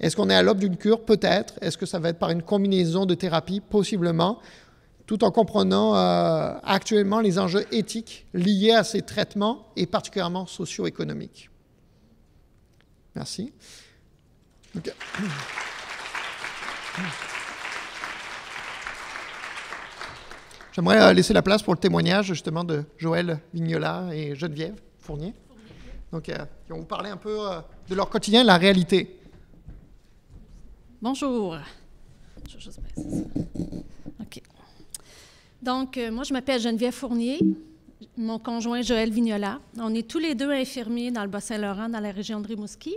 Est-ce qu'on est à l'aube d'une cure Peut-être. Est-ce que ça va être par une combinaison de thérapies Possiblement tout en comprenant euh, actuellement les enjeux éthiques liés à ces traitements et particulièrement socio-économiques. Merci. J'aimerais euh, laisser la place pour le témoignage justement de Joël Vignola et Geneviève Fournier. Donc, euh, vont vous parler un peu de leur quotidien, la réalité. Bonjour. OK. Donc, euh, moi, je m'appelle Geneviève Fournier, mon conjoint Joël Vignola. On est tous les deux infirmiers dans le Bas-Saint-Laurent, dans la région de Rimouski.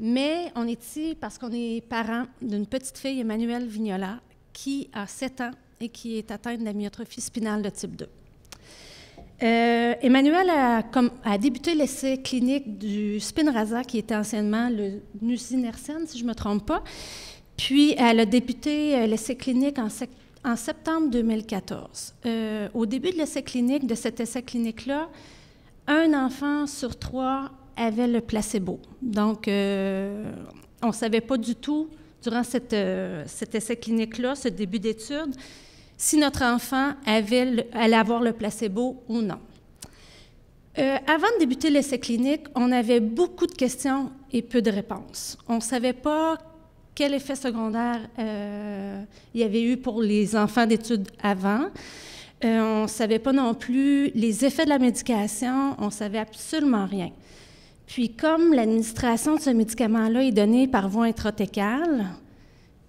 Mais on est ici parce qu'on est parents d'une petite fille, Emmanuelle Vignola, qui a 7 ans et qui est atteinte d'amyotrophie spinale de type 2. Euh, Emmanuel a, comme, a, débuté l'essai clinique du Spinraza, qui était anciennement le nusinersen, si je ne me trompe pas. Puis, elle a débuté euh, l'essai clinique en, septembre en septembre 2014. Euh, au début de l'essai clinique, de cet essai clinique-là, un enfant sur trois avait le placebo. Donc, euh, on ne savait pas du tout, durant cette, euh, cet essai clinique-là, ce début d'étude, si notre enfant avait allait avoir le placebo ou non. avant de débuter l'essai clinique, on avait beaucoup de questions et peu de réponses. On ne savait pas quel effet secondaire euh, il y avait eu pour les enfants d'études avant. Euh, on ne savait pas non plus les effets de la médication, on ne savait absolument rien. Puis comme l'administration de ce médicament-là est donnée par voie intratécale,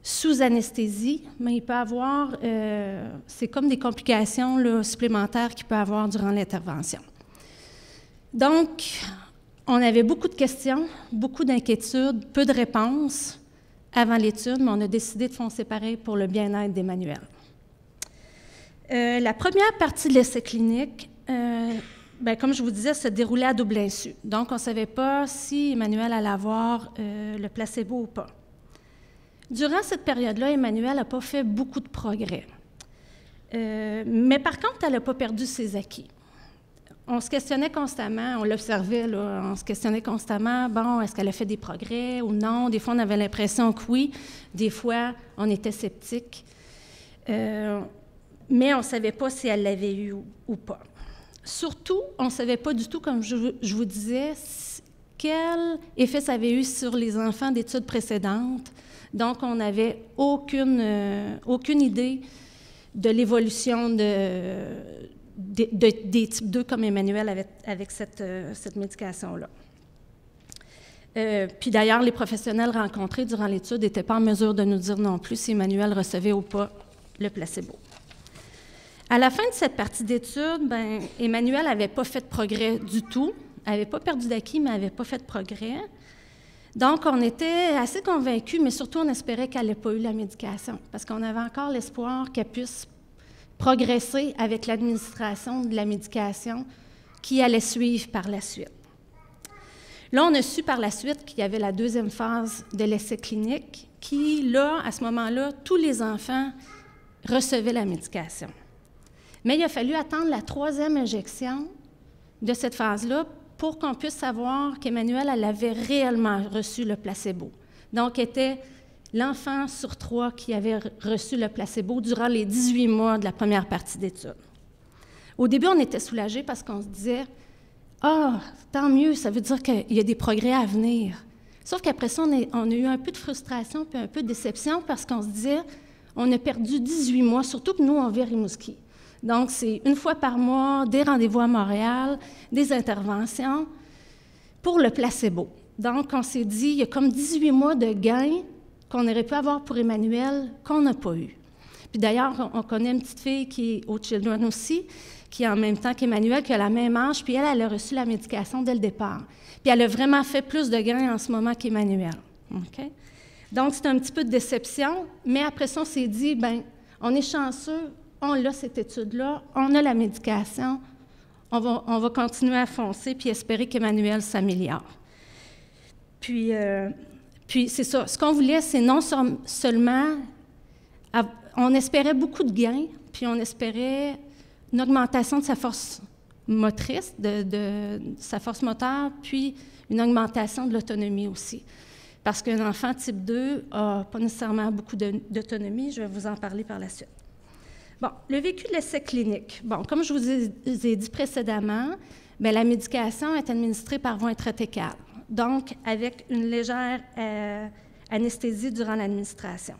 sous anesthésie, mais il peut avoir, euh, c'est comme des complications supplémentaires qu'il peut avoir durant l'intervention. Donc, on avait beaucoup de questions, beaucoup d'inquiétudes, peu de réponses avant l'étude, mais on a décidé de foncer pareil pour le bien-être d'Emmanuel. Euh, la première partie de l'essai clinique, euh, ben, comme je vous disais, se déroulait à double insu. Donc, on ne savait pas si Emmanuel allait avoir euh, le placebo ou pas. Durant cette période-là, Emmanuel n'a pas fait beaucoup de progrès. mais par contre, elle n'a pas perdu ses acquis on se questionnait constamment, on l'observait, on se questionnait constamment, bon, est-ce qu'elle a fait des progrès ou non? Des fois, on avait l'impression que oui, des fois, on était sceptique, euh, mais on ne savait pas si elle l'avait eu ou, pas. Surtout, on ne savait pas du tout, comme je, vous disais, quel effet ça avait eu sur les enfants d'études précédentes. Donc, on n'avait aucune euh, idée de l'évolution de des, types 2 comme Emmanuel avec, avec cette, euh, cette médication-là. Euh, puis d'ailleurs, les professionnels rencontrés durant l'étude n'étaient pas en mesure de nous dire non plus si Emmanuel recevait ou pas le placebo. À la fin de cette partie d'étude, ben, Emmanuel n'avait pas fait de progrès du tout, n'avait pas perdu d'acquis, mais n'avait pas fait de progrès. Donc, on était assez convaincus, mais surtout, on espérait qu'elle n'ait pas eu la médication, parce qu'on avait encore l'espoir qu'elle puisse progresser avec l'administration de la médication qui allait suivre par la suite. Là, on a su par la suite qu'il y avait la deuxième phase de l'essai clinique qui, là, à ce moment-là, tous les enfants recevaient la médication. Mais il a fallu attendre la troisième injection de cette phase-là pour qu'on puisse savoir qu'Emmanuel, avait réellement reçu le placebo. Donc, était l'enfant sur trois qui avait reçu le placebo durant les 18 mois de la première partie d'étude. Au début, on était soulagés parce qu'on se disait Ah, oh, tant mieux, ça veut dire qu'il y a des progrès à venir. Sauf qu'après ça, on, a eu un peu de frustration puis un peu de déception parce qu'on se disait On a perdu 18 mois, surtout que nous, on vit à Rimouski. Donc, c'est une fois par mois, des rendez-vous à Montréal, des interventions pour le placebo. Donc, on s'est dit, il y a comme 18 mois de gains qu'on aurait pu avoir pour Emmanuel, qu'on n'a pas eu. Puis d'ailleurs, on connaît une petite fille qui est au Children aussi, qui est en même temps qu'Emmanuel, qui a la même âge, puis elle, elle a reçu la médication dès le départ. Puis elle a vraiment fait plus de gains en ce moment qu'Emmanuel. Donc, c'est un petit peu de déception, mais après ça, on s'est dit, ben, on est chanceux, on a cette étude-là, on a la médication, on va, continuer à foncer puis espérer qu'Emmanuel s'améliore. Puis, euh, puis c'est ça, ce qu'on voulait, c'est non seulement, on espérait beaucoup de gains, puis on espérait une augmentation de sa force motrice, de, sa force moteur, puis une augmentation de l'autonomie aussi. Parce qu'un enfant type 2 n'a pas nécessairement beaucoup d'autonomie, je vais vous en parler par la suite. Bon, le vécu de l'essai clinique. Bon, comme je vous ai, dit précédemment, ben, la médication est administrée par voie intratécale donc avec une légère euh, anesthésie durant l'administration.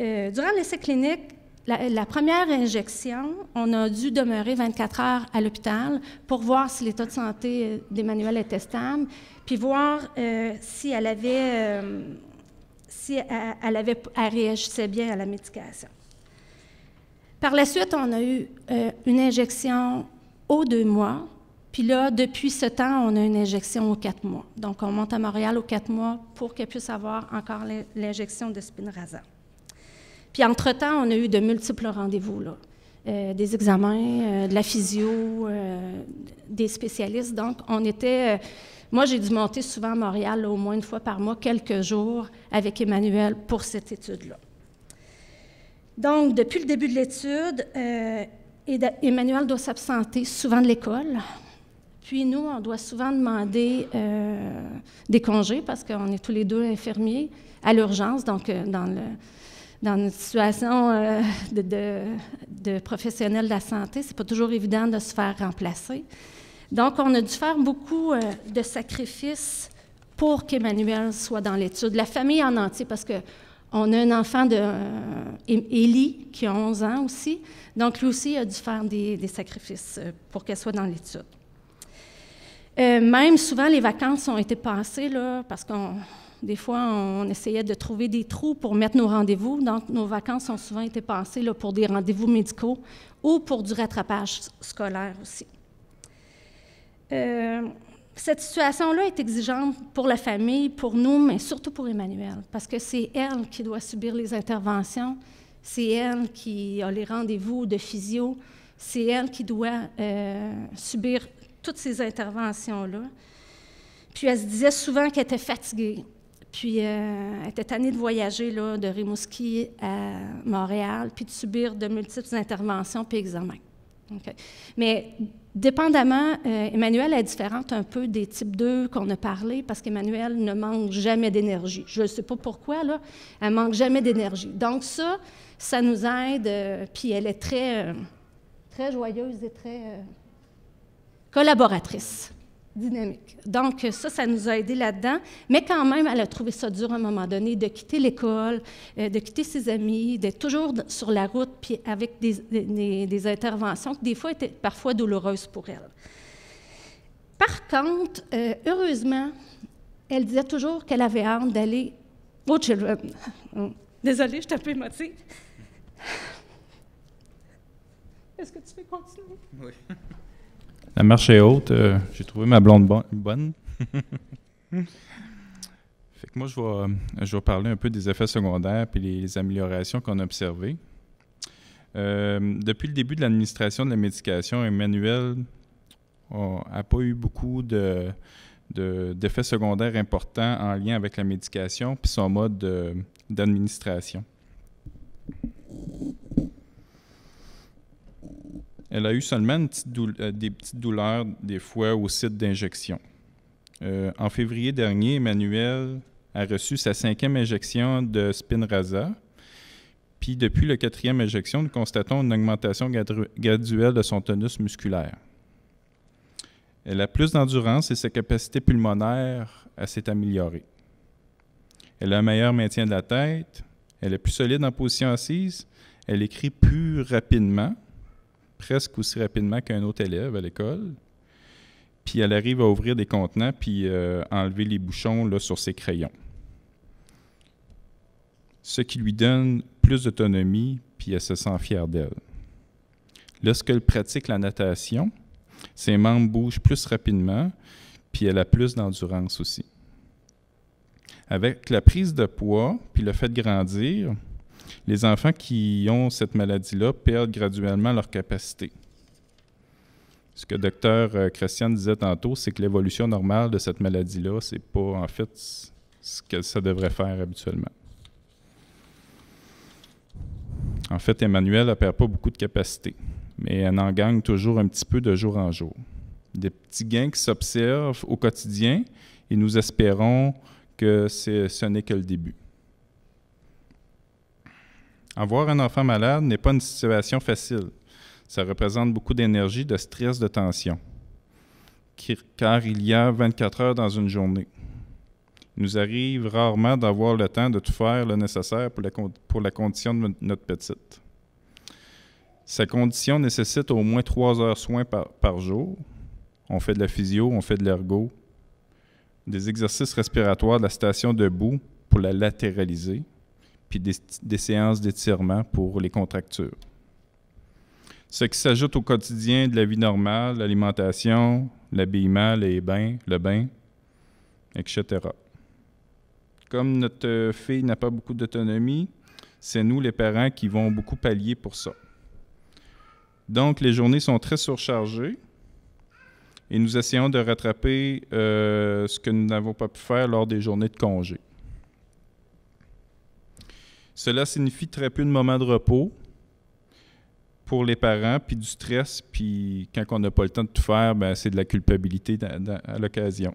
Euh, durant l'essai clinique, la, première injection, on a dû demeurer 24 heures à l'hôpital pour voir si l'état de santé euh, d'Emmanuel était stable, puis voir si elle avait, si elle, avait, elle réagissait bien à la médication. Par la suite, on a eu une injection aux deux mois puis là, depuis ce temps, on a une injection aux quatre mois. Donc, on monte à Montréal aux quatre mois pour qu'elle puisse avoir encore l'injection de Spinraza. Puis, entre-temps, on a eu de multiples rendez-vous, là. Euh, des examens, euh, de la physio, euh, des spécialistes. Donc, on était. moi, j'ai dû monter souvent à Montréal, au moins une fois par mois, quelques jours avec Emmanuel pour cette étude-là. Donc, depuis le début de l'étude, Emmanuel doit s'absenter souvent de l'école puis nous, on doit souvent demander euh, des congés parce qu'on est tous les deux infirmiers à l'urgence, donc euh, dans, le, une situation euh, de, de, de, professionnel de la santé, c'est pas toujours évident de se faire remplacer. Donc, on a dû faire beaucoup de sacrifices pour qu'Emmanuel soit dans l'étude. La famille en entier, parce qu'on a un enfant de Élie qui a 11 ans aussi, donc lui aussi a dû faire des sacrifices pour qu'elle soit dans l'étude. Euh, même souvent, les vacances ont été passées, là, parce qu'on des fois, on essayait de trouver des trous pour mettre nos rendez-vous. Donc, nos vacances ont souvent été passées là, pour des rendez-vous médicaux ou pour du rattrapage scolaire aussi. Euh, cette situation-là est exigeante pour la famille, pour nous, mais surtout pour Emmanuel, parce que c'est elle qui doit subir les interventions, c'est elle qui a les rendez-vous de physio, c'est elle qui doit euh, subir toutes ces interventions-là. Puis elle se disait souvent qu'elle était fatiguée. Puis euh, elle était tannée de voyager là, de Rimouski à Montréal, puis de subir de multiples interventions puis examens. Mais dépendamment, Emmanuelle Emmanuel est différente un peu des types 2 qu'on a parlé parce qu'Emmanuel ne manque jamais d'énergie. Je ne sais pas pourquoi, là, elle manque jamais d'énergie. Donc ça, ça nous aide, euh, puis elle est très, euh, très joyeuse et très collaboratrice dynamique. Donc, euh, ça, ça nous a aidé là-dedans. Mais quand même, elle a trouvé ça dur à un moment donné de quitter l'école, euh, de quitter ses amis, d'être toujours sur la route, puis avec des, des, interventions qui, des fois, étaient parfois douloureuses pour elle. Par contre, euh, heureusement, elle disait toujours qu'elle avait hâte d'aller aux children. Désolée, je suis un Est-ce que tu peux continuer? Oui. La marche est haute. Euh, j'ai trouvé ma blonde bonne. fait que moi, je vais, je parler un peu des effets secondaires et les, améliorations qu'on a observées. Euh, depuis le début de l'administration de la médication, Emmanuel n'a pas eu beaucoup de, d'effets secondaires importants en lien avec la médication puis son mode d'administration elle a eu seulement euh, des petites douleurs des fois au site d'injection. Euh, en février dernier, Emmanuel a reçu sa cinquième injection de Spinraza. Puis depuis la quatrième injection, nous constatons une augmentation graduelle de son tonus musculaire. Elle a plus d'endurance et sa capacité pulmonaire s'est améliorée. Elle a un meilleur maintien de la tête, elle est plus solide en position assise, elle écrit plus rapidement, presque aussi rapidement qu'un autre élève à l'école. Puis elle arrive à ouvrir des contenants puis euh, enlever les bouchons là, sur ses crayons. Ce qui lui donne plus d'autonomie puis elle se sent fière d'elle. Lorsqu'elle pratique la natation, ses membres bougent plus rapidement puis elle a plus d'endurance aussi. Avec la prise de poids puis le fait de grandir, les enfants qui ont cette maladie-là perdent graduellement leur capacité. Ce que docteur euh, Christian disait tantôt, c'est que l'évolution normale de cette maladie-là, c'est pas en fait ce que ça devrait faire habituellement. En fait, Emmanuel ne perd pas beaucoup de capacité, mais elle en gagne toujours un petit peu de jour en jour. Des petits gains qui s'observent au quotidien et nous espérons que ce n'est que le début. Avoir un enfant malade n'est pas une situation facile. Ça représente beaucoup d'énergie, de stress, de tension, car il y a 24 heures dans une journée. Il nous arrive rarement d'avoir le temps de tout faire le nécessaire pour la, pour la condition de notre petite. Sa condition nécessite au moins trois heures soins par, par jour. On fait de la physio, on fait de l'ergot, des exercices respiratoires de la station debout pour la latéraliser, puis des, séances d'étirement pour les contractures. Ce qui s'ajoute au quotidien de la vie normale, l'alimentation, l'habillement, les bains, le bain, etc. Comme notre fille n'a pas beaucoup d'autonomie, c'est nous les parents qui vont beaucoup pallier pour ça. Donc les journées sont très surchargées et nous essayons de rattraper euh, ce que nous n'avons pas pu faire lors des journées de congé. Cela signifie très peu de moments de repos pour les parents, puis du stress, puis quand on n'a pas le temps de tout faire, ben, c'est de la culpabilité à l'occasion.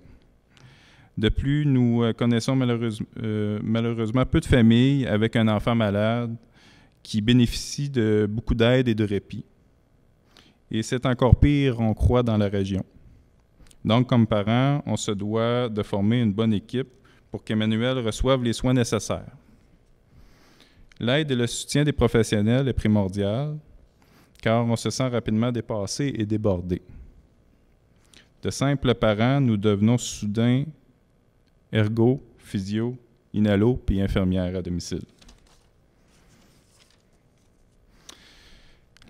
De plus, nous euh, connaissons euh, malheureusement, peu de familles avec un enfant malade qui bénéficie de beaucoup d'aide et de répit. Et c'est encore pire, on croit, dans la région. Donc, comme parents, on se doit de former une bonne équipe pour qu'Emmanuel reçoive les soins nécessaires. L'aide et le soutien des professionnels est primordial, car on se sent rapidement dépassé et débordé. De simples parents, nous devenons soudain ergo, physio, inhalo puis infirmière à domicile.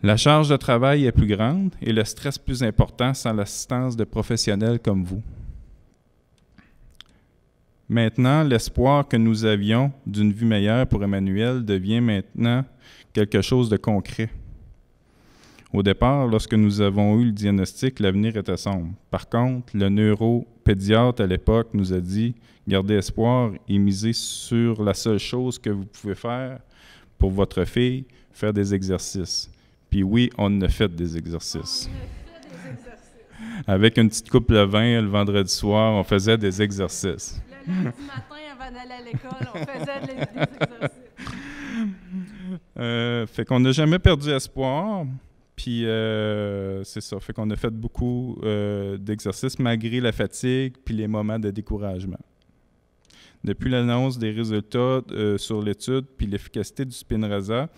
La charge de travail est plus grande et le stress plus important sans l'assistance de professionnels comme vous. Maintenant, l'espoir que nous avions d'une vie meilleure pour Emmanuel devient maintenant quelque chose de concret. Au départ, lorsque nous avons eu le diagnostic, l'avenir était sombre. Par contre, le neuropédiatre à l'époque nous a dit gardez espoir et misez sur la seule chose que vous pouvez faire pour votre fille, faire des exercices. Puis oui, on a fait des exercices. Fait des exercices. Avec une petite coupe de vin le vendredi soir, on faisait des exercices le lundi matin avant d'aller à l'école, on faisait des, exercices. Euh, fait qu'on n'a jamais perdu espoir. Puis euh, c'est ça, fait qu'on a fait beaucoup euh, d'exercices malgré la fatigue puis les moments de découragement. Depuis l'annonce des résultats sur l'étude puis l'efficacité du Spinraza,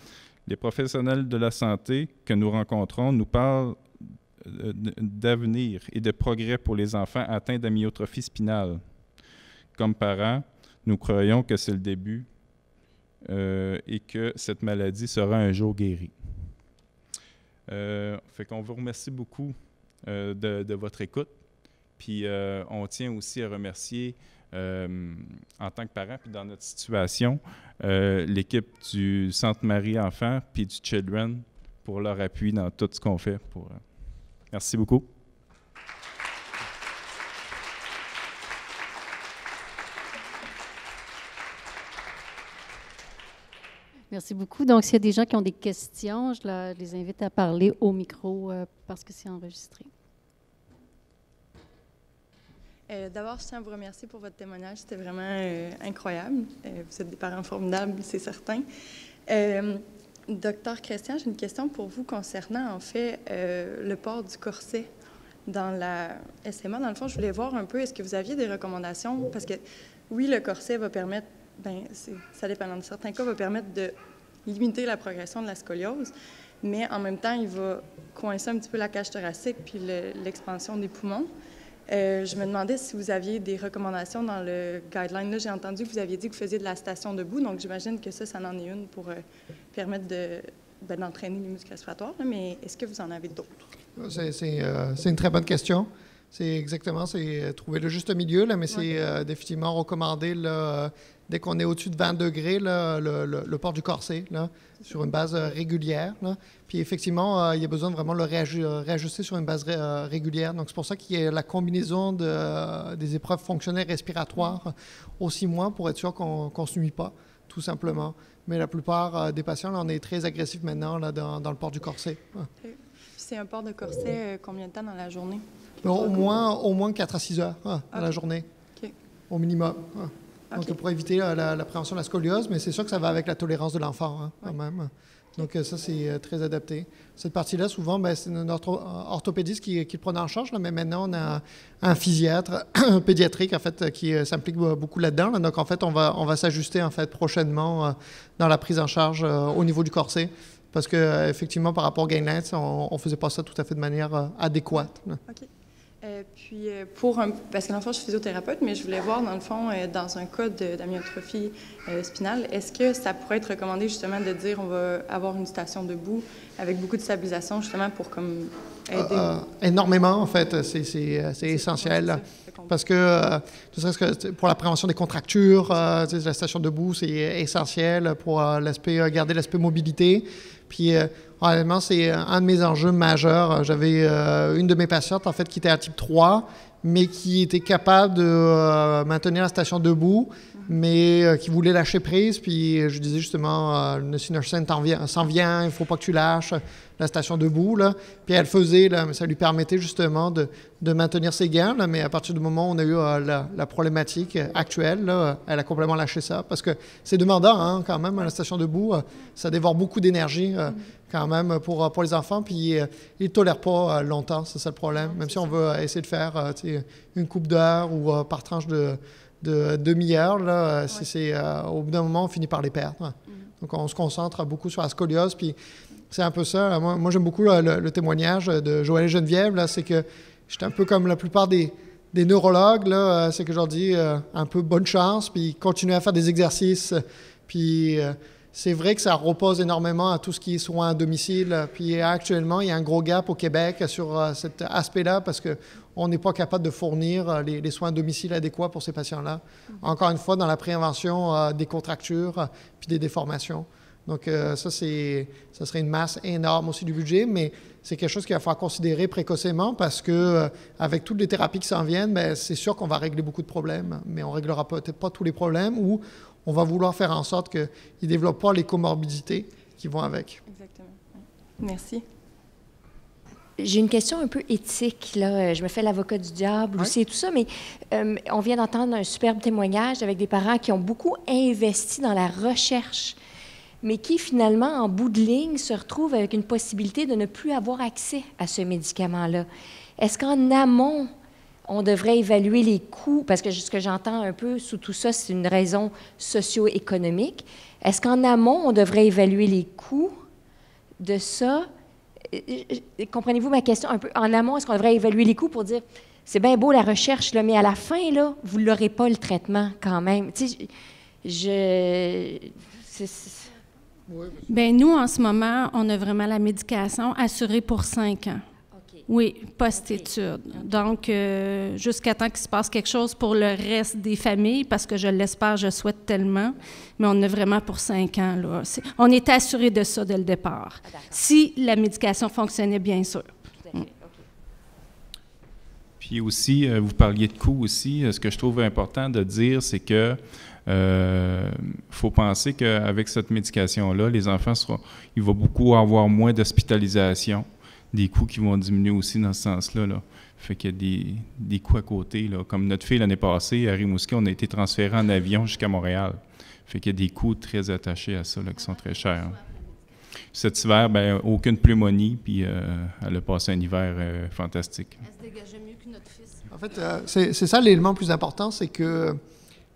les professionnels de la santé que nous rencontrons nous parlent d'avenir et de progrès pour les enfants atteints d'amyotrophie spinale. Comme parents, nous croyons que c'est le début euh, et que cette maladie sera un jour guérie. Euh, fait qu'on vous remercie beaucoup euh, de, votre écoute. Puis euh, on tient aussi à remercier, en tant que parents, puis dans notre situation, l'équipe du Centre Marie Enfants puis du Children pour leur appui dans tout ce qu'on fait. Pour, merci beaucoup. Merci beaucoup. Donc, s'il y a des gens qui ont des questions, je, les invite à parler au micro euh, parce que c'est enregistré. Euh, d'abord, je tiens à vous remercier pour votre témoignage. C'était vraiment euh, incroyable. vous êtes des parents formidables, c'est certain. Docteur Christian, j'ai une question pour vous concernant, en fait, le port du corset dans la SMA. Dans le fond, je voulais voir un peu, est-ce que vous aviez des recommandations? Parce que oui, le corset va permettre ben, ça dépend. de certains cas, va permettre de limiter la progression de la scoliose, mais en même temps, il va coincer un petit peu la cage thoracique puis l'expansion des poumons. Euh, je me demandais si vous aviez des recommandations dans le guideline. Là, j'ai entendu que vous aviez dit que vous faisiez de la station debout, donc j'imagine que ça, ça en est une pour euh, permettre ben, d'entraîner de, les muscles respiratoires, mais est-ce que vous en avez d'autres? Euh, c'est une très bonne question. C'est exactement, c'est trouver le juste milieu, là, mais c'est définitivement recommandé le dès qu'on est au-dessus de 20 degrés, le, port du corset, sur une base euh, régulière. Puis effectivement, euh, il y a besoin de vraiment le euh, réajuster sur une base régulière. Donc c'est pour ça qu'il y a la combinaison des épreuves fonctionnelles respiratoires aussi six pour être sûr qu'on ne se nuit pas, tout simplement. Mais la plupart des patients, là, on est très agressif maintenant là, dans, le port du corset. C'est un port de corset combien de temps dans la journée? au, moins, au 4 à 6 heures hein, dans la journée, au minimum. Hein. Donc, pour éviter l'appréhension la, de la scoliose, mais c'est sûr que ça va avec la tolérance de l'enfant, hein, quand même. Donc, ça, c'est euh, très adapté. Cette partie-là, souvent, ben, c'est notre orthopédiste qui, le prenait en charge, là, mais maintenant, on a un physiatre pédiatrique, en fait, qui euh, s'implique beaucoup là-dedans. Donc, en fait, on va, on va s'ajuster, en fait, prochainement euh, dans la prise en charge au niveau du corset parce que effectivement par rapport à guidelines, on ne faisait pas ça tout à fait de manière adéquate. OK. Euh, puis euh, pour un, parce que dans je suis physiothérapeute, mais je voulais voir dans le fond, euh, dans un cas d'amyotrophie spinale, est-ce que ça pourrait être recommandé justement de dire on va avoir une station debout avec beaucoup de stabilisation justement pour comme ah, aider ah, Énormément en fait, c'est essentiel. Parce que, tout ça, que pour la prévention des contractures, la station debout, c'est essentiel pour l'aspect garder l'aspect mobilité. Puis euh, c'est euh, un de mes enjeux majeurs. Euh, j'avais une de mes patientes, en fait, qui était à type 3, mais qui était capable de maintenir la station debout mais euh, qui voulait lâcher prise. Puis je disais justement, euh, Nelson s'en vient, il faut pas que tu lâches la station debout. Là. Puis elle faisait, là, ça lui permettait justement de, maintenir ses gains. mais à partir du moment où on a eu euh, la, problématique actuelle, là, elle a complètement lâché ça. Parce que c'est demandant hein, quand même, à la station debout, euh, ça dévore beaucoup d'énergie quand même pour, pour les enfants. Puis ils ne tolèrent pas longtemps, c'est ça le problème. Même si on veut essayer de faire une coupe d'heure ou par tranche de de euh, demi-heure, là, euh, c'est, euh, au bout d'un moment, on finit par les perdre. Mm-hmm. Donc, on se concentre beaucoup sur la scoliose. Puis, c'est un peu ça. Moi, j'aime beaucoup le, témoignage de Joël Geneviève. Là, c'est que j'étais un peu comme la plupart des, neurologues. Là, c'est que je dis un peu bonne chance, puis continuez à faire des exercices. Puis, c'est vrai que ça repose énormément à tout ce qui est soins à domicile. Puis actuellement, il y a un gros gap au Québec sur cet aspect-là parce que on n'est pas capable de fournir euh, les, soins à domicile adéquats pour ces patients-là. Mm. Encore une fois, dans la prévention euh, des contractures euh, puis des déformations. Donc, ça, serait une masse énorme aussi du budget, mais c'est quelque chose qu'il va falloir considérer précocement parce que, avec toutes les thérapies qui s'en viennent, mais ben, c'est sûr qu'on va régler beaucoup de problèmes, mais on réglera peut-être pas tous les problèmes ou on va vouloir faire en sorte qu'ils ne développent pas les comorbidités qui vont avec. Exactement. Merci j'ai une question un peu éthique. Là. Je me fais l'avocat du diable aussi et tout ça, mais euh, on vient d'entendre un superbe témoignage avec des parents qui ont beaucoup investi dans la recherche, mais qui finalement, en bout de ligne, se retrouvent avec une possibilité de ne plus avoir accès à ce médicament-là. Est-ce qu'en amont, on devrait évaluer les coûts, parce que ce que j'entends un peu sous tout ça, c'est une raison socio-économique. Est-ce qu'en amont, on devrait évaluer les coûts de ça comprenez-vous ma question un peu en amont, est-ce qu'on devrait évaluer les coûts pour dire c'est bien beau la recherche, là, mais à la fin, là, vous l'aurez pas le traitement quand même. Tu sais, ben nous, en ce moment, on a vraiment la médication assurée pour cinq ans. Oui, post-études. Donc, euh, jusqu'à temps qu'il se passe quelque chose pour le reste des familles, parce que je l'espère, je souhaite tellement, mais on est vraiment pour cinq ans. Là. Est, on est assuré de ça dès le départ, ah, si la médication fonctionnait bien sûr. Mm. Puis aussi, euh, vous parliez de coûts aussi. Euh, ce que je trouve important de dire, c'est que faut penser qu'avec cette médication-là, les enfants seront, il va beaucoup avoir moins d'hospitalisation des coûts qui vont diminuer aussi dans ce sens-là. Là. Fait qu'il y a des, des coûts à côté. Là. Comme notre fille l'année passée, à Rimouski, on a été transféré en avion jusqu'à Montréal. Fait qu'il y a des coûts très attachés à ça qui sont très chers. Cet hiver, ben, aucune pneumonie, puis euh, elle a passé un hiver euh, fantastique. Elle se dégageait mieux que notre fils. En fait, euh, c'est ça l'élément plus important, c'est que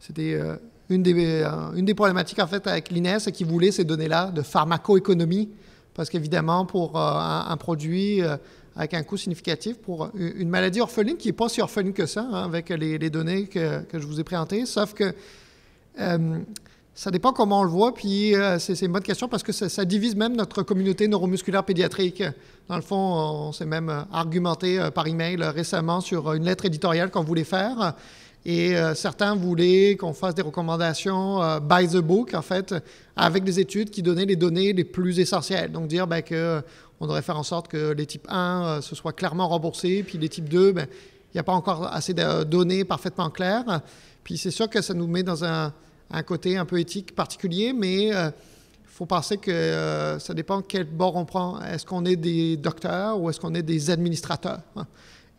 c'était une, des, une des problématiques en fait avec l'INES, c'est voulait ces données-là de pharmacoéconomie parce qu'évidemment, pour euh, un, produit euh, avec un coût significatif pour une maladie orpheline qui n'est pas si orpheline que ça, hein, avec les, données que, je vous ai présentées, sauf que euh, ça dépend comment on le voit, puis c'est une bonne question parce que ça, divise même notre communauté neuromusculaire pédiatrique. Dans le fond, on s'est même argumenté par email récemment sur une lettre éditoriale qu'on voulait faire. Et euh, certains voulaient qu'on fasse des recommandations euh, by the book, en fait, avec des études qui donnaient les données les plus essentielles. Donc dire ben, qu'on devrait faire en sorte que les types 1 euh, se soient clairement remboursés, puis les types 2, ben, il n'y a pas encore assez de données parfaitement claires. Puis c'est sûr que ça nous met dans un, côté un peu éthique particulier, mais faut penser que ça dépend quel bord on prend. Est-ce qu'on est des docteurs ou est-ce qu'on est des administrateurs?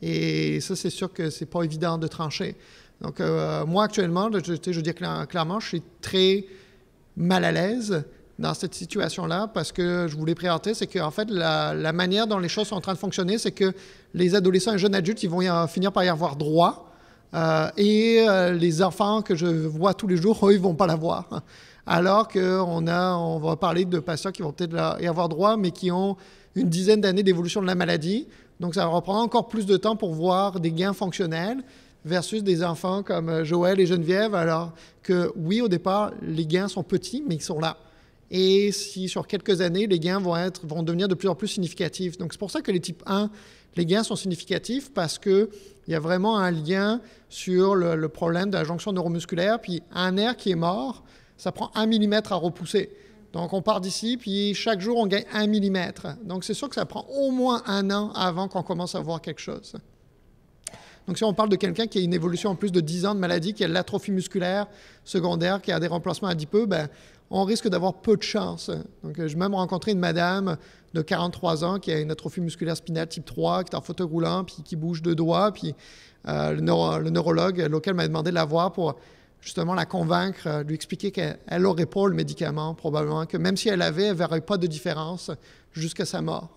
Et ça, c'est sûr que c'est pas évident de trancher. Donc, euh, moi, actuellement, je, je veux dire clairement, je suis très mal à l'aise dans cette situation-là parce que je voulais présenter, c'est qu'en fait, la, manière dont les choses sont en train de fonctionner, c'est que les adolescents et jeunes adultes, ils vont finir par y avoir droit. Euh, et euh, les enfants que je vois tous les jours, eux, ils vont pas l'avoir. Alors qu'on on va parler de patients qui vont peut-être y avoir droit, mais qui ont une dizaine d'années d'évolution de la maladie. Donc ça va reprendre encore plus de temps pour voir des gains fonctionnels versus des enfants comme euh, Joël et Geneviève, alors que oui, au départ, les gains sont petits, mais ils sont là. Et si sur quelques années, les gains vont, être, vont devenir de plus en plus significatifs. Donc c'est pour ça que les types 1, les gains sont significatifs parce qu'il y a vraiment un lien sur le, problème de la jonction neuromusculaire. Puis un nerf qui est mort, ça prend un millimètre à repousser. Donc on part d'ici, puis chaque jour on gagne un millimètre. Donc c'est sûr que ça prend au moins un an avant qu'on commence à voir quelque chose. Donc si on parle de quelqu'un qui a une évolution en plus de 10 ans de maladie, qui a l'atrophie musculaire secondaire, qui a des remplacements adipeux, ben, on risque d'avoir peu de chance. Donc euh, j'ai même rencontré une madame de 43 ans qui a une atrophie musculaire spinale type 3, qui est en fauteuil roulant, puis qui bouge deux doigts, puis euh, le, neurologue local m'a demandé de la voir pour justement la convaincre, euh, lui expliquer qu'elle n'aurait pas le médicament probablement, que même si elle avait, elle ne verrait pas de différence jusqu'à sa mort.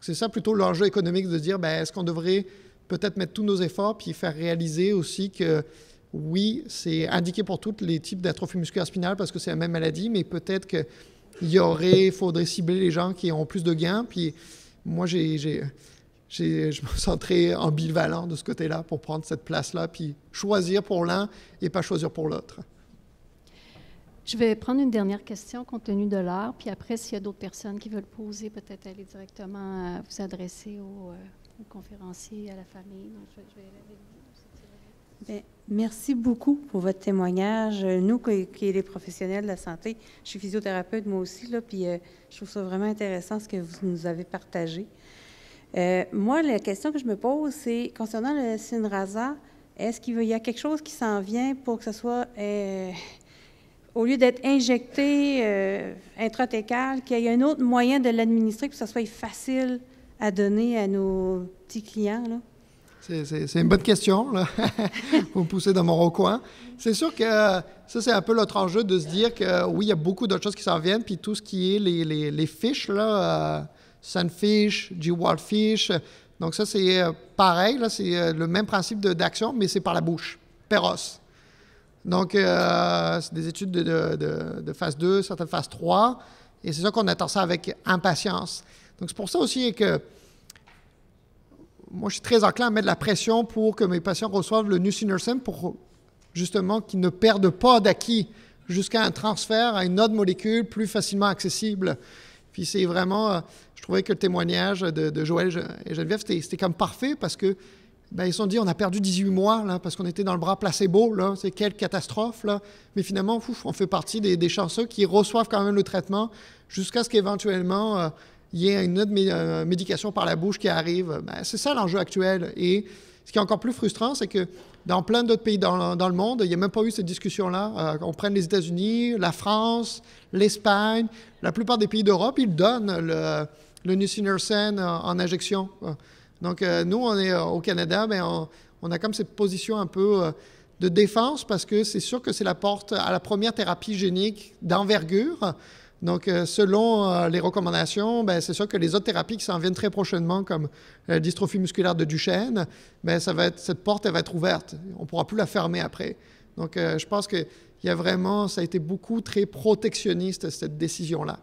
C'est ça plutôt l'enjeu économique de dire, ben, est-ce qu'on devrait peut-être mettre tous nos efforts puis faire réaliser aussi que oui, c'est indiqué pour tous les types d'atrophie musculaire spinale parce que c'est la même maladie, mais peut-être qu'il y aurait, faudrait cibler les gens qui ont plus de gains. Puis moi, j'ai, je me sens très ambivalent de ce côté-là pour prendre cette place-là, puis choisir pour l'un et pas choisir pour l'autre. Je vais prendre une dernière question compte tenu de l'heure, puis après, s'il y a d'autres personnes qui veulent poser, peut-être aller directement euh, vous adresser au... Euh, conférencier à la famille. Ben, merci beaucoup pour votre témoignage. Nous, qui, sommes les professionnels de la santé, je suis physiothérapeute moi aussi, là, puis euh, je trouve ça vraiment intéressant ce que vous nous avez partagé. Euh, moi, la question que je me pose, c'est concernant le Sinraza, est-ce qu'il y a quelque chose qui s'en vient pour que ce soit, euh, au lieu d'être injecté intratécal, qu'il y ait un autre moyen de l'administrer, pour que ce soit facile à donner à nos petits clients? Là? C'est une bonne question, là, poussez me poussez dans mon recoin. C'est sûr que ça, c'est un peu l'autre enjeu de se dire que oui, il y a beaucoup d'autres choses qui s'en viennent, puis tout ce qui est les, les, les fiches, là, euh, Sunfish, G-Wildfish, donc ça, c'est euh, pareil, là, c'est euh, le même principe d'action, mais c'est par la bouche, Peros. Donc, c'est des études de, phase 2, certaines phase 3, et c'est ça qu'on attend ça avec impatience. Donc, c'est pour ça aussi que moi, je suis très enclin à mettre de la pression pour que mes patients reçoivent le nusinersen pour justement qu'ils ne perdent pas d'acquis jusqu'à un transfert à une autre molécule plus facilement accessible. Puis c'est vraiment, euh, je trouvais que le témoignage de, Joël et Geneviève, c'était comme parfait parce que ben, ils se sont dit, on a perdu 18 mois là, parce qu'on était dans le bras placebo, là, c'est quelle catastrophe. Là. Mais finalement, ouf, on fait partie des, chanceux qui reçoivent quand même le traitement jusqu'à ce qu'éventuellement... Euh, il y a une autre euh, médication par la bouche qui arrive. Ben, c'est ça l'enjeu actuel. Et ce qui est encore plus frustrant, c'est que dans plein d'autres pays dans, le monde, il n'y a même pas eu cette discussion-là. Euh, on prenne les États-Unis, la France, l'Espagne, la plupart des pays d'Europe, ils donnent le, le nusinersen en, injection. Euh, donc nous, on est au Canada, mais ben, on, on, a comme cette position un peu de défense parce que c'est sûr que c'est la porte à la première thérapie génique d'envergure. Donc, euh, selon euh, les recommandations, ben, c'est sûr que les autres thérapies qui s'en viennent très prochainement, comme la euh, dystrophie musculaire de Duchenne, ben, ça va être, cette porte elle va être ouverte. On ne pourra plus la fermer après. Donc, je pense que y a vraiment, ça a été beaucoup très protectionniste, cette décision-là.